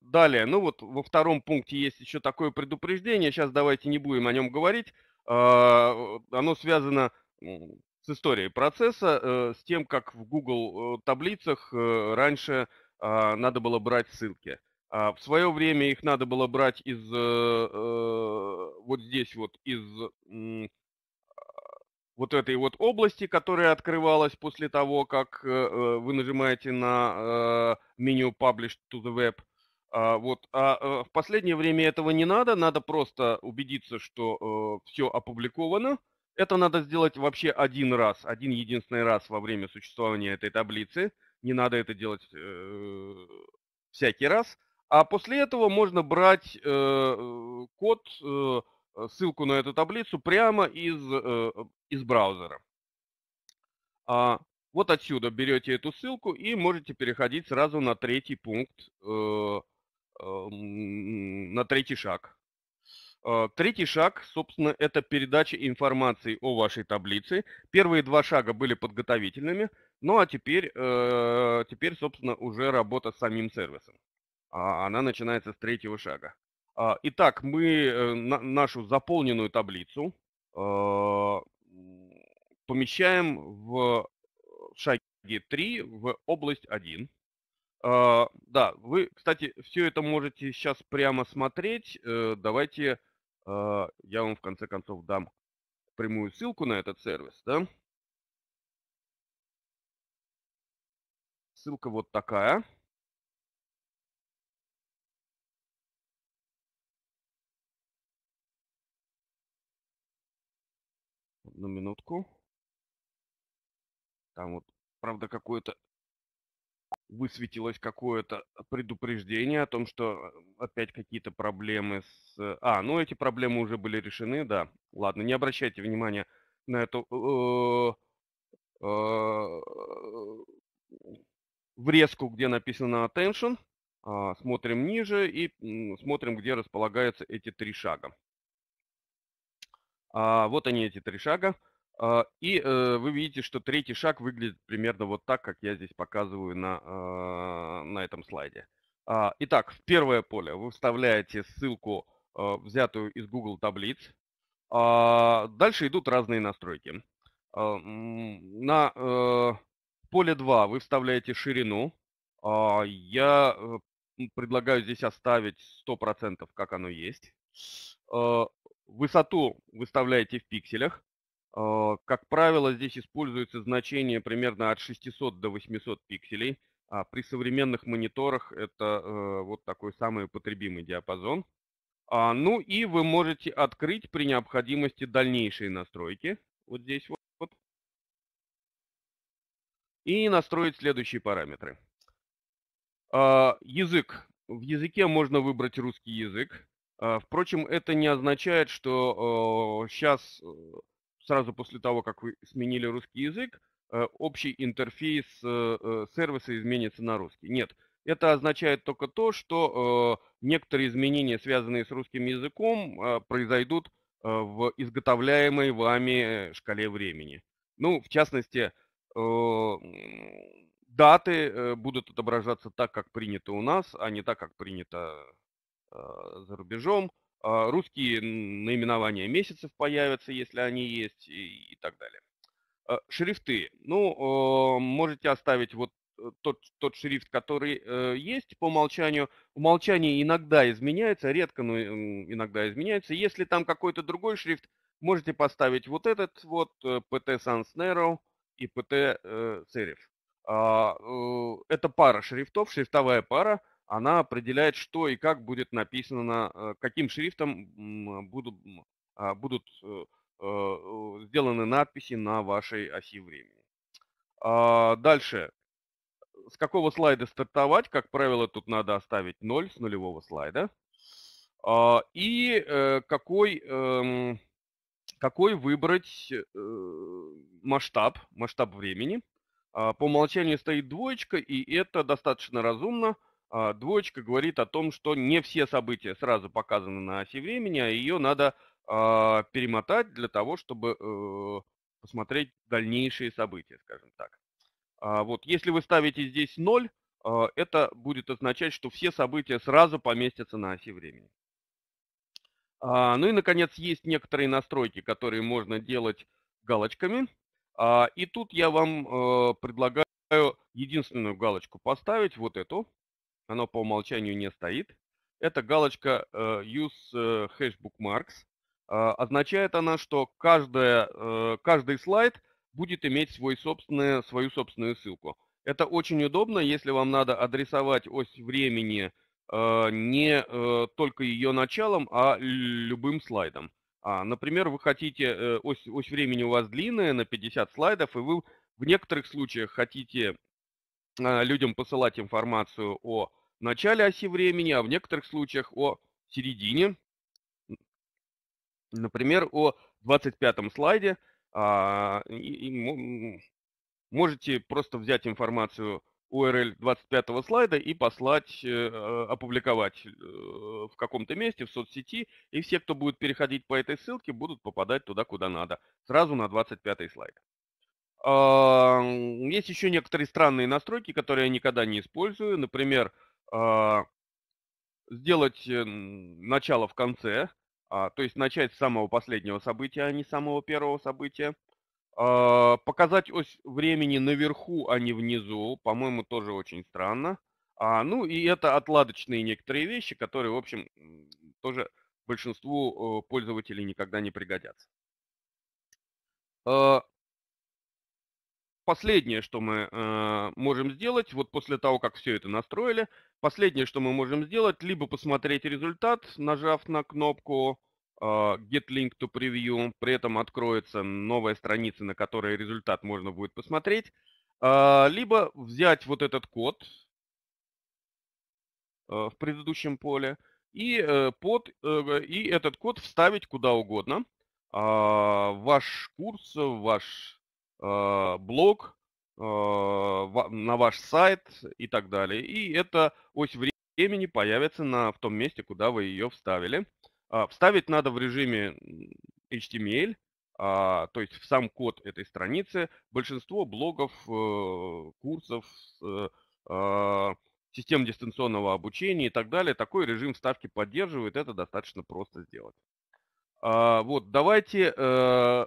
далее, ну вот во втором пункте есть еще такое предупреждение, сейчас давайте не будем о нем говорить. Оно связано с историей процесса, с тем, как в Google таблицах раньше а, надо было брать ссылки. А, в свое время их надо было брать из э, э, вот здесь вот, из вот этой вот области, которая открывалась после того, как э, вы нажимаете на меню Publish to the Web. А, вот. А в последнее время этого не надо, надо просто убедиться, что все опубликовано. Это надо сделать вообще один раз, один единственный раз во время существования этой таблицы – не надо это делать э, всякий раз. А после этого можно брать э, код, э, э, ссылку на эту таблицу прямо из, э, из браузера. А, вот отсюда берете эту ссылку и можете переходить сразу на третий пункт, э, э, на третий шаг. Э, третий шаг, собственно, это передача информации о вашей таблице. Первые два шага были подготовительными, ну а теперь, э, теперь собственно, уже работа с самим сервисом. А, она начинается с третьего шага. А, итак, мы э, нашу заполненную таблицу помещаем в шаге 3 в область 1. Да, вы, кстати, все это можете сейчас прямо смотреть. Давайте Э, я вам в конце концов дам прямую ссылку на этот сервис, да. Ссылка вот такая. Одну минутку. Там вот, правда, какое-то высветилось какое-то предупреждение о том, что э, опять какие-то проблемы с... Э, а, ну эти проблемы уже были решены, да. Ладно, не обращайте внимания на эту э, врезку, где написано attention. А, смотрим ниже и смотрим, где располагаются эти три шага. А, вот они, эти три шага. А, и э, вы видите, что третий шаг выглядит примерно вот так, как я здесь показываю на, а, на этом слайде. А, итак, в первое поле вы вставляете ссылку, взятую из Google таблиц. Дальше идут разные настройки. На э, поле 2 вы вставляете ширину. Я э, предлагаю здесь оставить 100%, как оно есть. Высоту выставляете в пикселях. Э, как правило, здесь используется значение примерно от 600 до 800 пикселей. А при современных мониторах это э, вот такой самый потребимый диапазон. А, ну и вы можете открыть при необходимости дальнейшие настройки. Вот здесь вот. И настроить следующие параметры. А, язык. В языке можно выбрать русский язык. А, впрочем, это не означает, что сейчас сразу после того, как вы сменили русский язык, э, общий интерфейс э, э, сервиса изменится на русский. Нет, это означает только то, что некоторые изменения, связанные с русским языком, произойдут в изготовляемой вами шкале времени. Ну, в частности, даты будут отображаться так, как принято у нас, а не так, как принято за рубежом. А, русские наименования месяцев появятся, если они есть, и, и так далее. А, шрифты. Ну, можете оставить вот э, тот, тот шрифт, который э, есть по умолчанию. Умолчание иногда изменяется, редко, но иногда изменяется. Если там какой-то другой шрифт, можете поставить вот этот вот э, PT Sans Narrow и PT э, Serif. А, э, это пара шрифтов, шрифтовая пара она определяет, что и как будет написано, э, каким шрифтом а, будут, будут э, э, сделаны надписи на вашей оси времени. А, дальше. С какого слайда стартовать? Как правило, тут надо оставить 0 с нулевого слайда. А, и какой, эм, какой выбрать масштаб, масштаб времени. По умолчанию стоит двоечка, и это достаточно разумно – а, двоечка говорит о том, что не все события сразу показаны на оси времени, а ее надо а, перемотать для того, чтобы э, посмотреть дальнейшие события, скажем так. А вот, если вы ставите здесь 0, это будет означать, что все события сразу поместятся на оси времени. Ну и, наконец, есть некоторые настройки, которые можно делать галочками. И тут я вам э, предлагаю единственную галочку поставить, вот эту оно по умолчанию не стоит. Это галочка э, Use Hash э, Bookmarks. А, означает она, что каждая, э, каждый слайд будет иметь свой собственное свою собственную ссылку. Это очень удобно, если вам надо адресовать ось времени а, не только ее началом, а любым слайдом. А, например, вы хотите, ось, ось времени у вас длинная, на 50 слайдов, и вы в некоторых случаях хотите а, людям посылать информацию о начале оси времени, а в некоторых случаях о середине. Например, о 25 слайде а, и, и можете просто взять информацию URL 25 слайда и послать, э, а, опубликовать э, в каком-то месте, в соцсети, и все, кто будет переходить по этой ссылке, будут попадать туда, куда надо, сразу на 25 слайд. А, есть еще некоторые странные настройки, которые я никогда не использую. Например, а, сделать э, начало в конце, а, то есть начать с самого последнего события, а не с самого первого события. А, показать ось времени наверху, а не внизу, по-моему, тоже очень странно. Ну и это отладочные некоторые вещи, которые, в общем, тоже большинству пользователей никогда не пригодятся последнее, что мы э, можем сделать, вот после того, как все это настроили, последнее, что мы можем сделать, либо посмотреть результат, нажав на кнопку э, Get Link to Preview, при этом откроется новая страница, на которой результат можно будет посмотреть, э, либо взять вот этот код э, в предыдущем поле и, э, под, э, и этот код вставить куда угодно. Э, ваш курс, ваш а, блог, а, на ваш сайт и так далее. И эта ось времени появится на, в том месте, куда вы ее вставили. А, вставить надо в режиме HTML, эм то есть в сам код этой страницы. Большинство блогов, э, курсов, э, систем дистанционного обучения и так далее, такой режим вставки поддерживает. Это достаточно просто сделать. А, вот, давайте, э,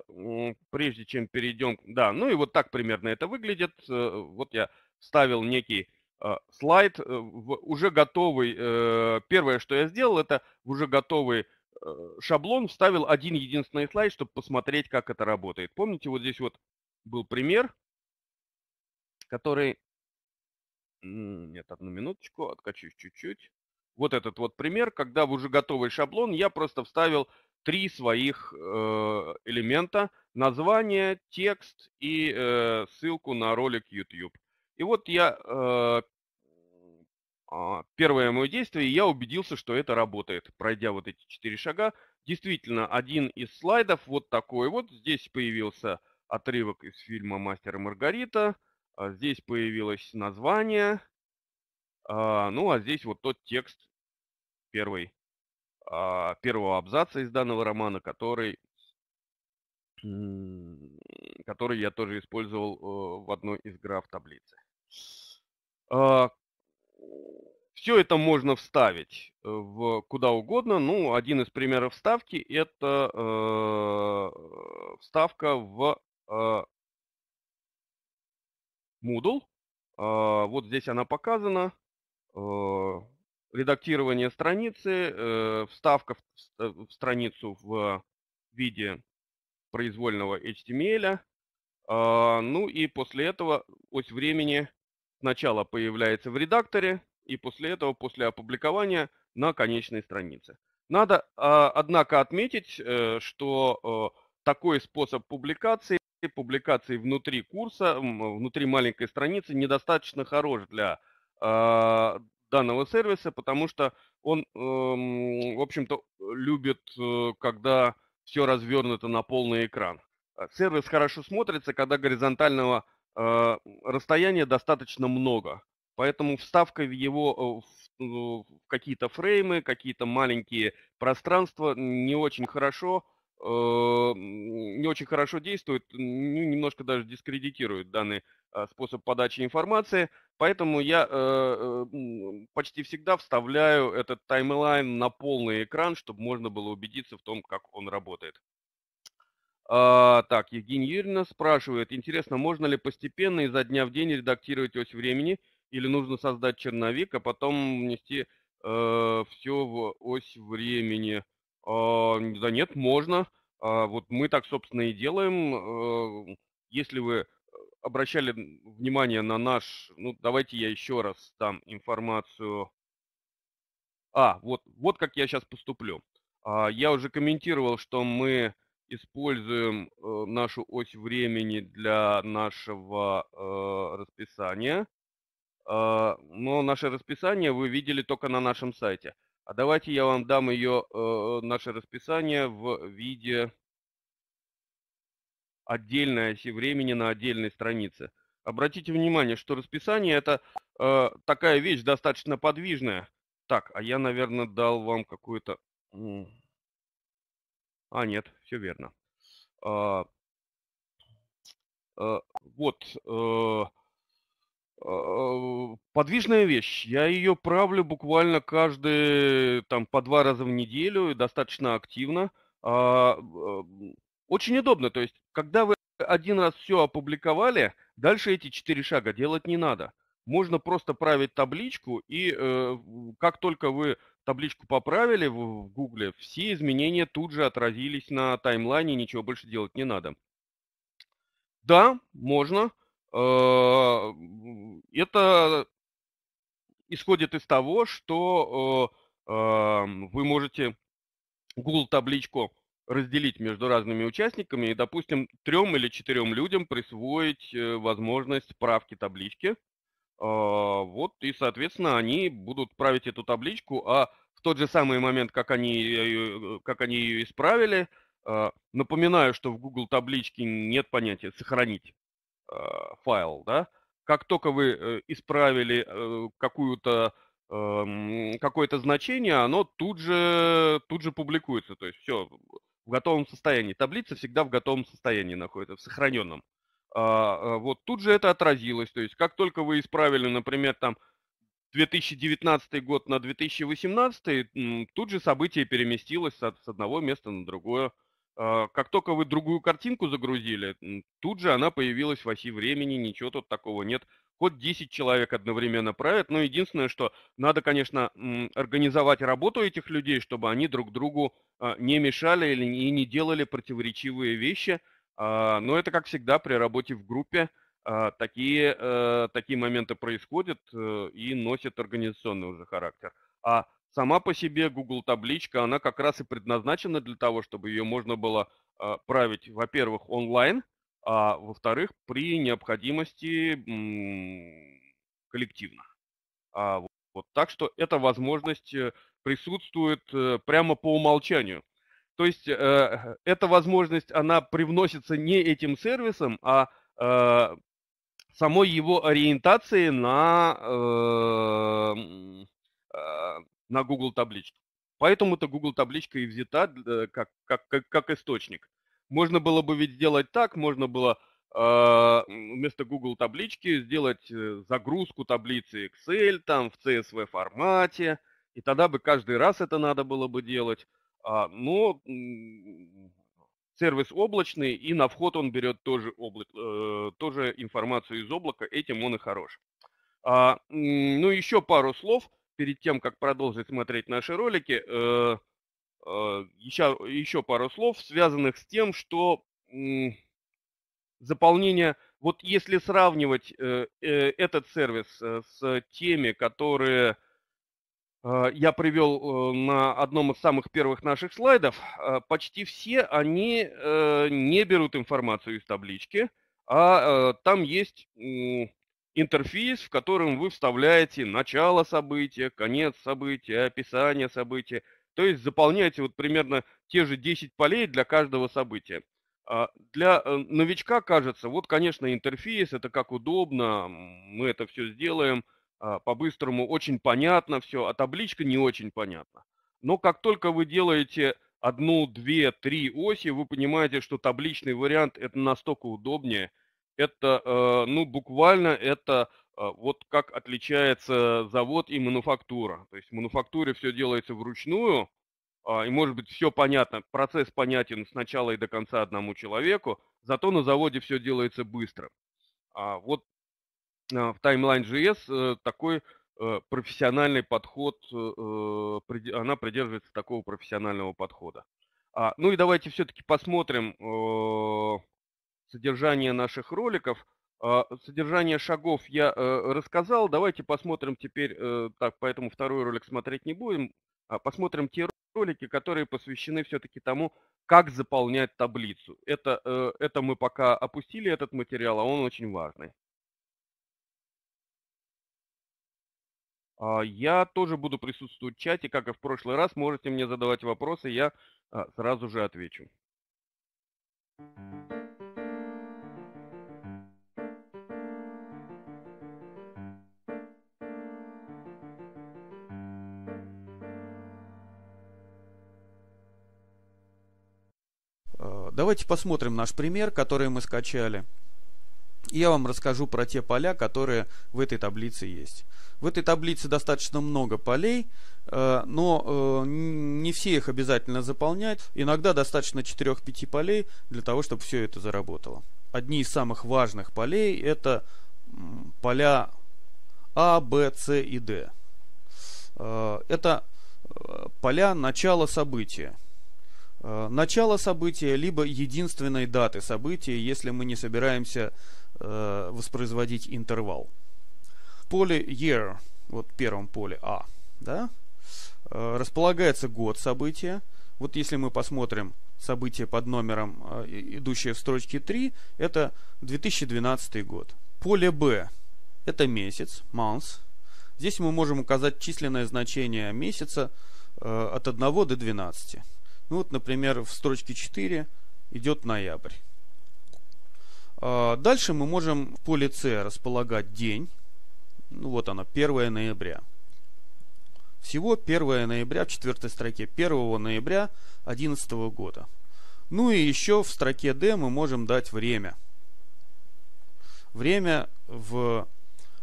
прежде чем перейдем, да, ну и вот так примерно это выглядит. Э, вот я ставил некий а, слайд э, уже готовый, первое, что я сделал, это уже готовый шаблон вставил один единственный слайд, чтобы посмотреть, как это работает. Помните, вот здесь вот был пример, который... Нет, одну минуточку, откачусь чуть-чуть. Вот этот вот пример, когда в уже готовый шаблон я просто вставил три своих э, элемента. Название, текст и э, ссылку на ролик YouTube. И вот я э, а, первое мое действие, я убедился, что это работает, пройдя вот эти четыре шага. Действительно, один из слайдов вот такой вот. Здесь появился отрывок из фильма «Мастер и Маргарита». А здесь появилось название. А, ну, а здесь вот тот текст первый, а, первого абзаца из данного романа, который, который я тоже использовал э, в одной из граф таблицы. А, Все это можно вставить э, в куда угодно. Ну, один из примеров вставки – это э, вставка в а, Moodle. Вот здесь она показана редактирование страницы, э, вставка э, в страницу в виде произвольного HTML. Эм а, ну и после этого ось времени сначала появляется в редакторе, и после этого, после опубликования, на конечной странице. Надо, а, однако, отметить, э, что такой способ публикации, публикации внутри курса, внутри маленькой страницы, недостаточно хорош для а, данного сервиса, потому что он, эм, в общем-то, любит, э, когда все развернуто на полный экран. Э, сервис хорошо смотрится, когда горизонтального э, расстояния достаточно много. Поэтому вставка в его ну, в какие-то фреймы, какие-то маленькие пространства не очень хорошо, не очень хорошо действует, ну, немножко даже дискредитирует данный а, способ подачи информации, поэтому я э, э почти всегда вставляю этот таймлайн на полный экран, чтобы можно было убедиться в том, как он работает. А, так, Евгения Юрьевна спрашивает, интересно, можно ли постепенно изо дня в день редактировать ось времени, или нужно создать черновик, а потом внести э, все в ось времени? Э, да нет, можно. Э, вот мы так, собственно, и делаем. Э, если вы обращали внимание на наш, ну давайте я еще раз дам информацию. А, вот, вот как я сейчас поступлю. А, я уже комментировал, что мы используем э, нашу ось времени для нашего э, расписания. Э, но наше расписание вы видели только на нашем сайте. А давайте я вам дам ее, э, наше расписание в виде отдельной оси времени на отдельной странице. Обратите внимание, что расписание это э, такая вещь достаточно подвижная. Так, а я, наверное, дал вам какую-то... А, нет, все верно. Э, э, вот, э, э, подвижная вещь. Я ее правлю буквально каждый там по два раза в неделю, достаточно активно. А, э, очень удобно, то есть, когда вы один раз все опубликовали, дальше эти четыре шага делать не надо. Можно просто править табличку, и э, как только вы табличку поправили в, в Гугле, все изменения тут же отразились на таймлайне, ничего больше делать не надо. Да, можно. Э, это исходит из того, что э, э, вы можете Google табличку разделить между разными участниками и, допустим, трем или четырем людям присвоить э, возможность правки таблички. А, вот, и, соответственно, они будут править эту табличку, а в тот же самый момент, как они э, как они ее исправили, а, напоминаю, что в Google табличке нет понятия «сохранить а, файл», да, как только вы э, исправили какую-то эм, какое-то значение, оно тут же, тут же публикуется. То есть все, в готовом состоянии. Таблица всегда в готовом состоянии находится, в сохраненном. А, а, вот тут же это отразилось. То есть как только вы исправили, например, там 2019 год на 2018, тут же событие переместилось с одного места на другое. А, как только вы другую картинку загрузили, тут же она появилась в оси времени, ничего тут такого нет хоть 10 человек одновременно правят. Но ну, единственное, что надо, конечно, организовать работу этих людей, чтобы они друг другу а, не мешали или не делали противоречивые вещи. А, но это, как всегда, при работе в группе а, такие, э, такие моменты происходят э, и носят организационный уже характер. А сама по себе Google табличка, она как раз и предназначена для того, чтобы ее можно было править, во-первых, онлайн, а во-вторых, при необходимости коллективно. А, вот, вот, так что эта возможность э, присутствует э, прямо по умолчанию. То есть э, эта возможность, она привносится не этим сервисом, а э, самой его ориентации на, э, э, на Google табличку. Поэтому эта Google табличка и взята э, как, как, как, как источник. Можно было бы ведь сделать так, можно было э, вместо Google таблички сделать э, загрузку таблицы Excel там в CSV формате, и тогда бы каждый раз это надо было бы делать. А, но сервис облачный, и на вход он берет тоже, облак, э, тоже информацию из облака, этим он и хорош. А, ну, еще пару слов перед тем, как продолжить смотреть наши ролики. Э, еще, э, еще пару слов, связанных с тем, что заполнение, вот если сравнивать э, э, этот сервис с теми, которые я привел на одном из самых первых наших слайдов, почти все они не берут информацию из таблички, а там есть интерфейс, в котором вы вставляете начало события, конец события, описание события, то есть заполняете вот примерно те же 10 полей для каждого события. А, для э, новичка кажется, вот, конечно, интерфейс, это как удобно, мы это все сделаем а, по-быстрому, очень понятно все, а табличка не очень понятна. Но как только вы делаете одну, две, три оси, вы понимаете, что табличный вариант это настолько удобнее, это, э, ну, буквально это а, вот как отличается завод и мануфактура. То есть в мануфактуре все делается вручную, а, и может быть все понятно, процесс понятен с начала и до конца одному человеку, зато на заводе все делается быстро. А вот а, в Timeline.js э, такой э, профессиональный подход, э, она придерживается такого профессионального подхода. Ну и давайте все-таки посмотрим содержание наших роликов – а, содержание шагов я э, рассказал. Давайте посмотрим теперь, э, так, поэтому второй ролик смотреть не будем. А посмотрим те ролики, которые посвящены все-таки тому, как заполнять таблицу. Это, э, это мы пока опустили этот материал, а он очень важный. А, я тоже буду присутствовать в чате, как и в прошлый раз. Можете мне задавать вопросы, я сразу же отвечу. Давайте посмотрим наш пример, который мы скачали. я вам расскажу про те поля, которые в этой таблице есть. В этой таблице достаточно много полей, э, но э, не все их обязательно заполнять. Иногда достаточно 4-5 полей для того, чтобы все это заработало. Одни из самых важных полей это поля А, Б, С и Д. Э, это поля начала события. Э, начала события, либо единственной даты события, если мы не собираемся э, воспроизводить интервал. Поле year, вот в первом поле А, да, э, располагается год события. Вот если мы посмотрим событие под номером, э, идущее в строчке 3, это 2012 год. Поле b это месяц, month. Здесь мы можем указать численное значение месяца э, от 1 до 12. Ну вот, например, в строчке 4 идет ноябрь. А, дальше мы можем в поле C располагать день. Ну вот оно, 1 ноября. Всего 1 ноября в четвертой строке. 1 ноября 2011 года. Ну и еще в строке D мы можем дать время. Время в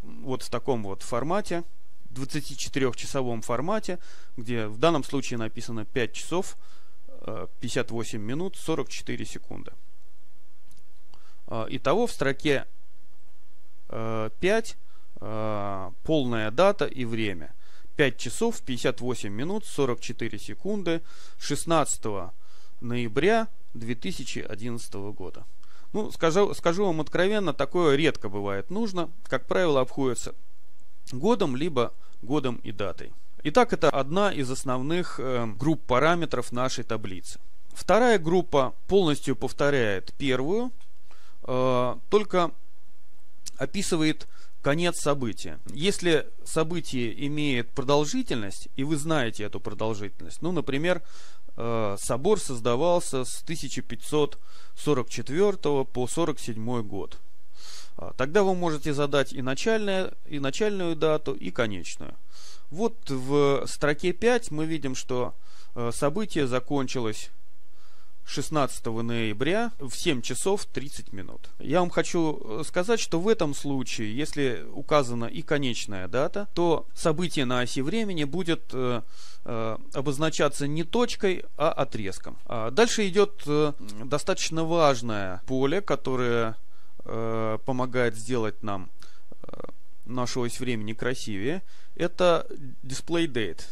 вот в таком вот формате, 24-часовом формате, где в данном случае написано 5 часов 58 э, минут 44 секунды. Э, итого в строке 5 э, полная дата и время. 5 часов 58 минут 44 секунды 16 ноября 2011 года. Ну, скажу, скажу вам откровенно, такое редко бывает нужно. Как правило, обходится годом, либо годом и датой. Итак, это одна из основных э, групп параметров нашей таблицы. Вторая группа полностью повторяет первую, э, только описывает конец события. Если событие имеет продолжительность, и вы знаете эту продолжительность, ну, например, э, собор создавался с 1544 по 47 год. А, тогда вы можете задать и, начальное, и начальную дату, и конечную. Вот в строке 5 мы видим, что э, событие закончилось 16 ноября в 7 часов 30 минут. Я вам хочу э, сказать, что в этом случае, если указана и конечная дата, то событие на оси времени будет э, э обозначаться не точкой, а отрезком. А дальше идет достаточно важное поле, которое э, помогает сделать нам нашу ось времени красивее, это display date.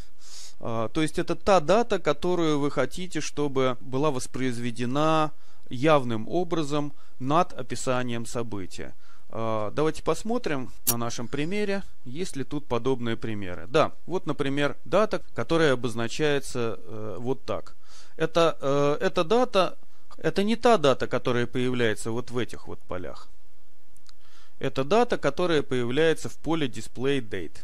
А, то есть это та дата, которую вы хотите, чтобы была воспроизведена явным образом над описанием события. А, давайте посмотрим на нашем примере, есть ли тут подобные примеры. Да, вот, например, дата, которая обозначается э, вот так. Это, э, эта дата, это не та дата, которая появляется вот в этих вот полях. Это дата, которая появляется в поле Display Date.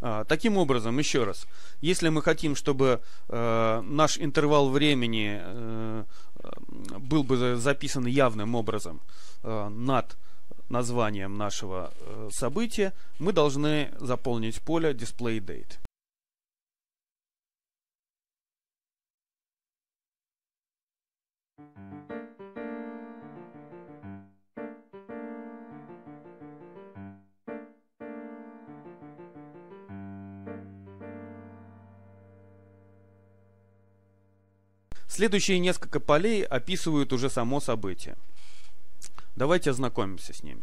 А, таким образом, еще раз, если мы хотим, чтобы э, наш интервал времени э, был бы записан явным образом э, над названием нашего э, события, мы должны заполнить поле Display Date. Следующие несколько полей описывают уже само событие. Давайте ознакомимся с ними.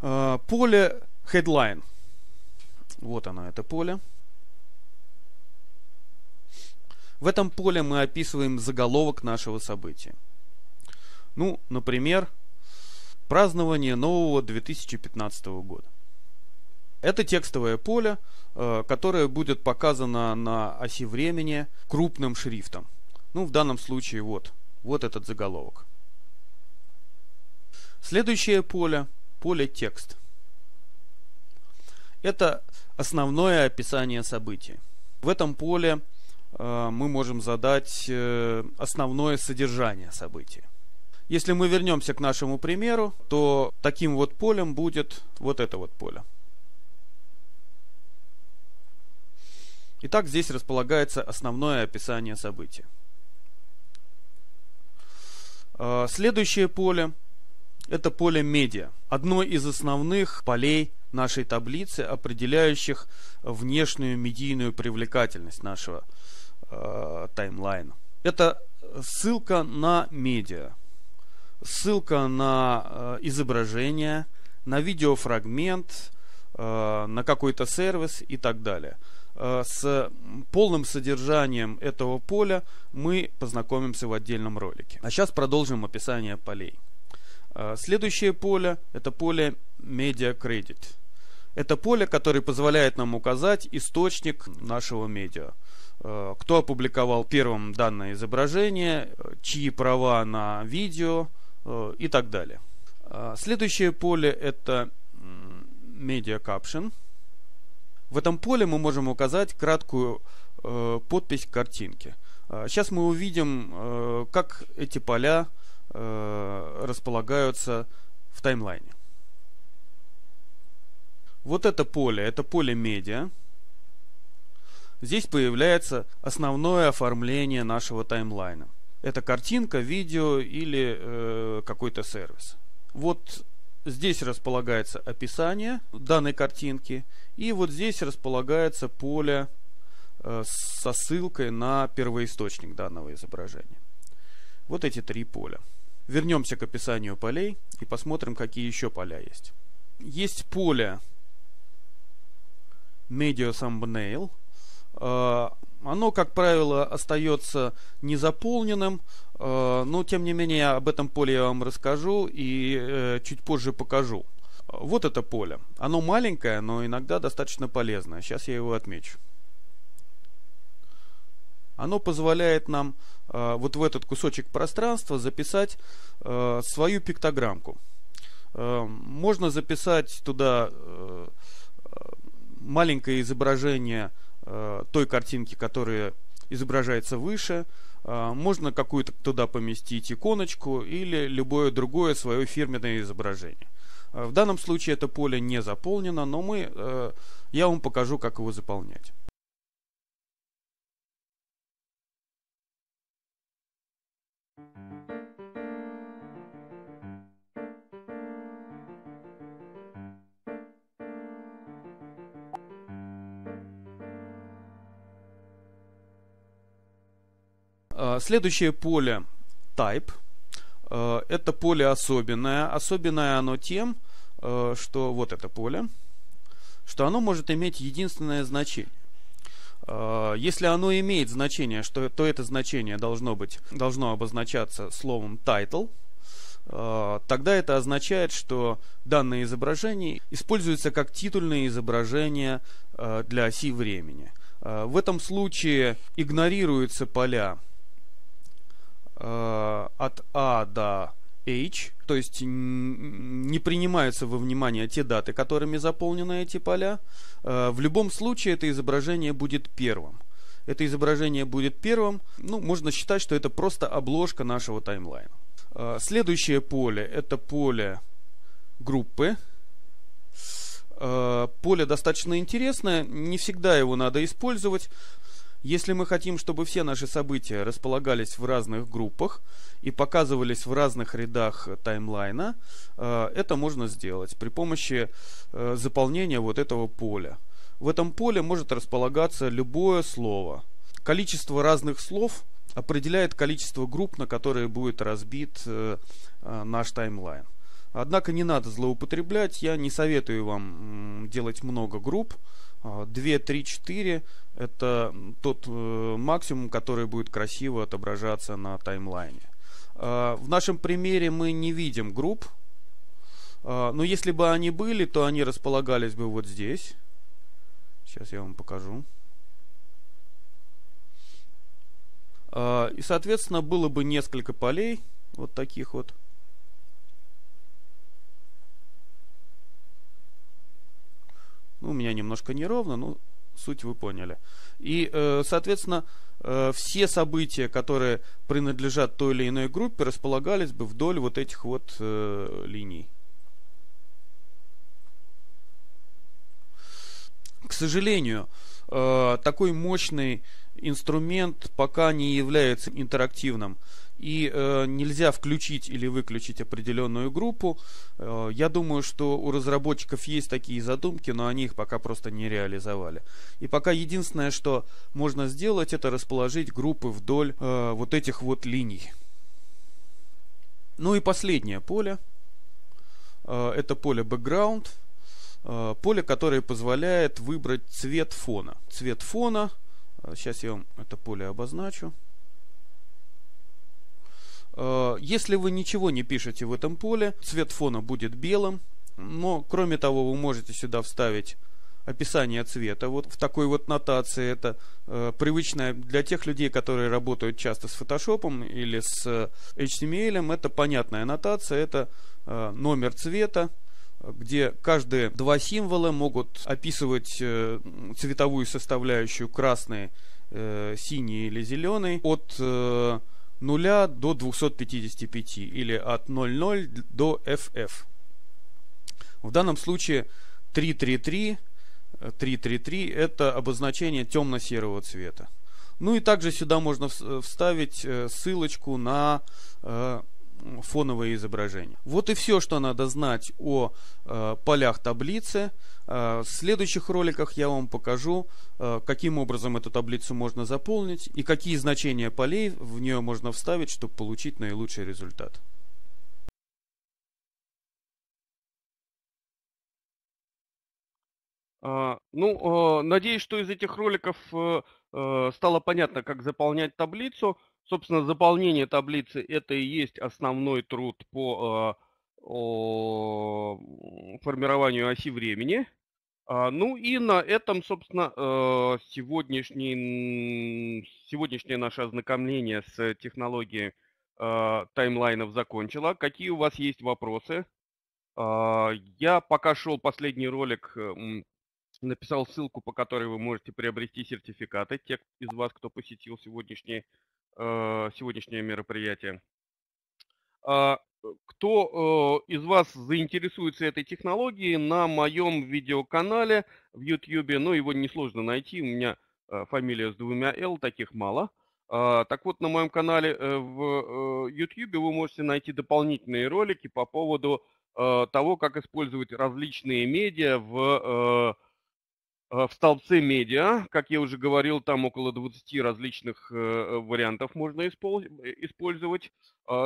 А, поле headline. Вот оно, это поле. В этом поле мы описываем заголовок нашего события. Ну, например, празднование нового 2015 года. Это текстовое поле, э, которое будет показано на оси времени крупным шрифтом. Ну, в данном случае вот, вот этот заголовок. Следующее поле, поле текст. Это основное описание событий. В этом поле э, мы можем задать э, основное содержание события. Если мы вернемся к нашему примеру, то таким вот полем будет вот это вот поле. Итак, здесь располагается основное описание события. А, следующее поле – это поле медиа, одно из основных полей нашей таблицы, определяющих внешнюю медийную привлекательность нашего э, таймлайна. Это ссылка на медиа, ссылка на э, изображение, на видеофрагмент, э, на какой-то сервис и так далее – Э, с полным содержанием этого поля мы познакомимся в отдельном ролике. А сейчас продолжим описание полей. Э, следующее поле – это поле Media Credit. Это поле, которое позволяет нам указать источник нашего медиа. Э, кто опубликовал первым данное изображение, чьи права на видео и так далее. Следующее поле – это Media Caption – в этом поле мы можем указать краткую э, подпись картинки. Сейчас а, мы увидим, э, как эти поля э, располагаются в таймлайне. Вот это поле, это поле медиа. Здесь появляется основное оформление нашего таймлайна. Это картинка, видео или э, какой-то сервис. Вот Здесь располагается описание данной картинки. И вот здесь располагается поле э, со ссылкой на первоисточник данного изображения. Вот эти три поля. Вернемся к описанию полей и посмотрим, какие еще поля есть. Есть поле Media Thumbnail. Э, оно, как правило, остается незаполненным, э, но тем не менее об этом поле я вам расскажу и э, чуть позже покажу. Вот это поле. Оно маленькое, но иногда достаточно полезное. Сейчас я его отмечу. Оно позволяет нам э, вот в этот кусочек пространства записать свою пиктограммку. Можно записать туда маленькое изображение Э, той картинки, которая изображается выше, э, можно какую-то туда поместить иконочку или любое другое свое фирменное изображение. Э, в данном случае это поле не заполнено, но мы, я вам покажу, как его заполнять. А, следующее поле type. А, это поле особенное. Особенное оно тем, а, что вот это поле, что оно может иметь единственное значение. Если оно имеет значение, что, то это значение должно, быть, должно обозначаться словом title, тогда это означает, что данное изображение используется как титульное изображение для оси времени. В этом случае игнорируются поля Э, от А до H, то есть не принимаются во внимание те даты, которыми заполнены эти поля. Э, в любом случае это изображение будет первым. Это изображение будет первым. Ну, можно считать, что это просто обложка нашего таймлайна. Э, следующее поле это поле группы. Поле достаточно интересное, не всегда его надо использовать, если мы хотим, чтобы все наши события располагались в разных группах и показывались в разных рядах таймлайна, э, это можно сделать при помощи э, заполнения вот этого поля. В этом поле может располагаться любое слово. Количество разных слов определяет количество групп, на которые будет разбит э, наш таймлайн. Однако не надо злоупотреблять, я не советую вам делать много групп. 2, 3, 4 – это тот э, максимум, который будет красиво отображаться на таймлайне. А, в нашем примере мы не видим групп, а, но если бы они были, то они располагались бы вот здесь. Сейчас я вам покажу. А, и, соответственно, было бы несколько полей вот таких вот. Ну, у меня немножко неровно, но суть вы поняли. И, э, соответственно, э, все события, которые принадлежат той или иной группе, располагались бы вдоль вот этих вот э, линий. К сожалению, такой мощный инструмент пока не является интерактивным и э, нельзя включить или выключить определенную группу. Э, я думаю, что у разработчиков есть такие задумки, но они их пока просто не реализовали. И пока единственное, что можно сделать, это расположить группы вдоль э, вот этих вот линий. Ну и последнее поле. Э, это поле background. Э, поле, которое позволяет выбрать цвет фона. Цвет фона – а, сейчас я вам это поле обозначу. А, если вы ничего не пишете в этом поле, цвет фона будет белым. Но, кроме того, вы можете сюда вставить описание цвета вот в такой вот нотации. Это э, привычное для тех людей, которые работают часто с Photoshop или с HTML. Э, эм это понятная нотация, это э, номер цвета, где каждые два символа могут описывать э, цветовую составляющую красный, э, синий или зеленый от 0 э, до 255 или от 00 до FF. В данном случае 333 333 это обозначение темно-серого цвета. Ну и также сюда можно вставить ссылочку на фоновое изображение. Вот и все, что надо знать о э, полях таблицы. Э, в следующих роликах я вам покажу, э, каким образом эту таблицу можно заполнить и какие значения полей в нее можно вставить, чтобы получить наилучший результат. А, ну, э, надеюсь, что из этих роликов стало понятно, как заполнять таблицу. Собственно, заполнение таблицы – это и есть основной труд по э, формированию оси времени. А, ну и на этом, собственно, э, сегодняшний, сегодняшнее наше ознакомление с технологией э, таймлайнов закончила. Какие у вас есть вопросы? А, я пока шел последний ролик, написал ссылку, по которой вы можете приобрести сертификаты, те из вас, кто посетил сегодняшний Э, сегодняшнее мероприятие. А, э, кто э, из вас заинтересуется этой технологией, на моем видеоканале в YouTube, но ну, его несложно найти, у меня фамилия с двумя «л», таких мало. А, так вот, на моем канале в YouTube вы можете найти дополнительные ролики по поводу того, как использовать различные медиа в Э, в столбце медиа, как я уже говорил, там около 20 различных э, вариантов можно э, использовать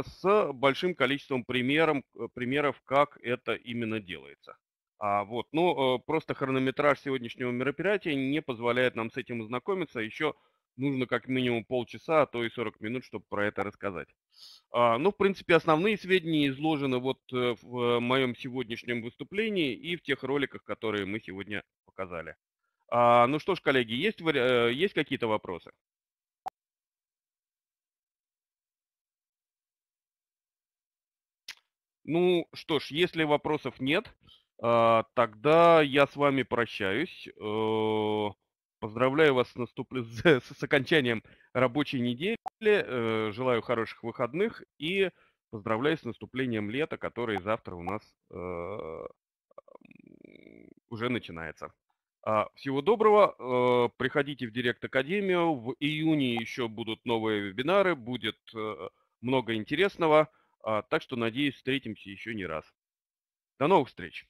с большим количеством примеров, примеров, как это именно делается. А вот, ну, просто хронометраж сегодняшнего мероприятия не позволяет нам с этим ознакомиться. Еще нужно как минимум полчаса, а то и 40 минут, чтобы про это рассказать. А, ну, в принципе, основные сведения изложены вот в моем сегодняшнем выступлении и в тех роликах, которые мы сегодня показали. А, ну что ж, коллеги, есть, э, есть какие-то вопросы? Ну что ж, если вопросов нет, а, тогда я с вами прощаюсь. Э, поздравляю вас с, наступ... с окончанием рабочей недели. Э, желаю хороших выходных и поздравляю с наступлением лета, которое завтра у нас уже начинается. А, всего доброго. Э, приходите в Директ Академию. В июне еще будут новые вебинары, будет э, много интересного. А, так что, надеюсь, встретимся еще не раз. До новых встреч!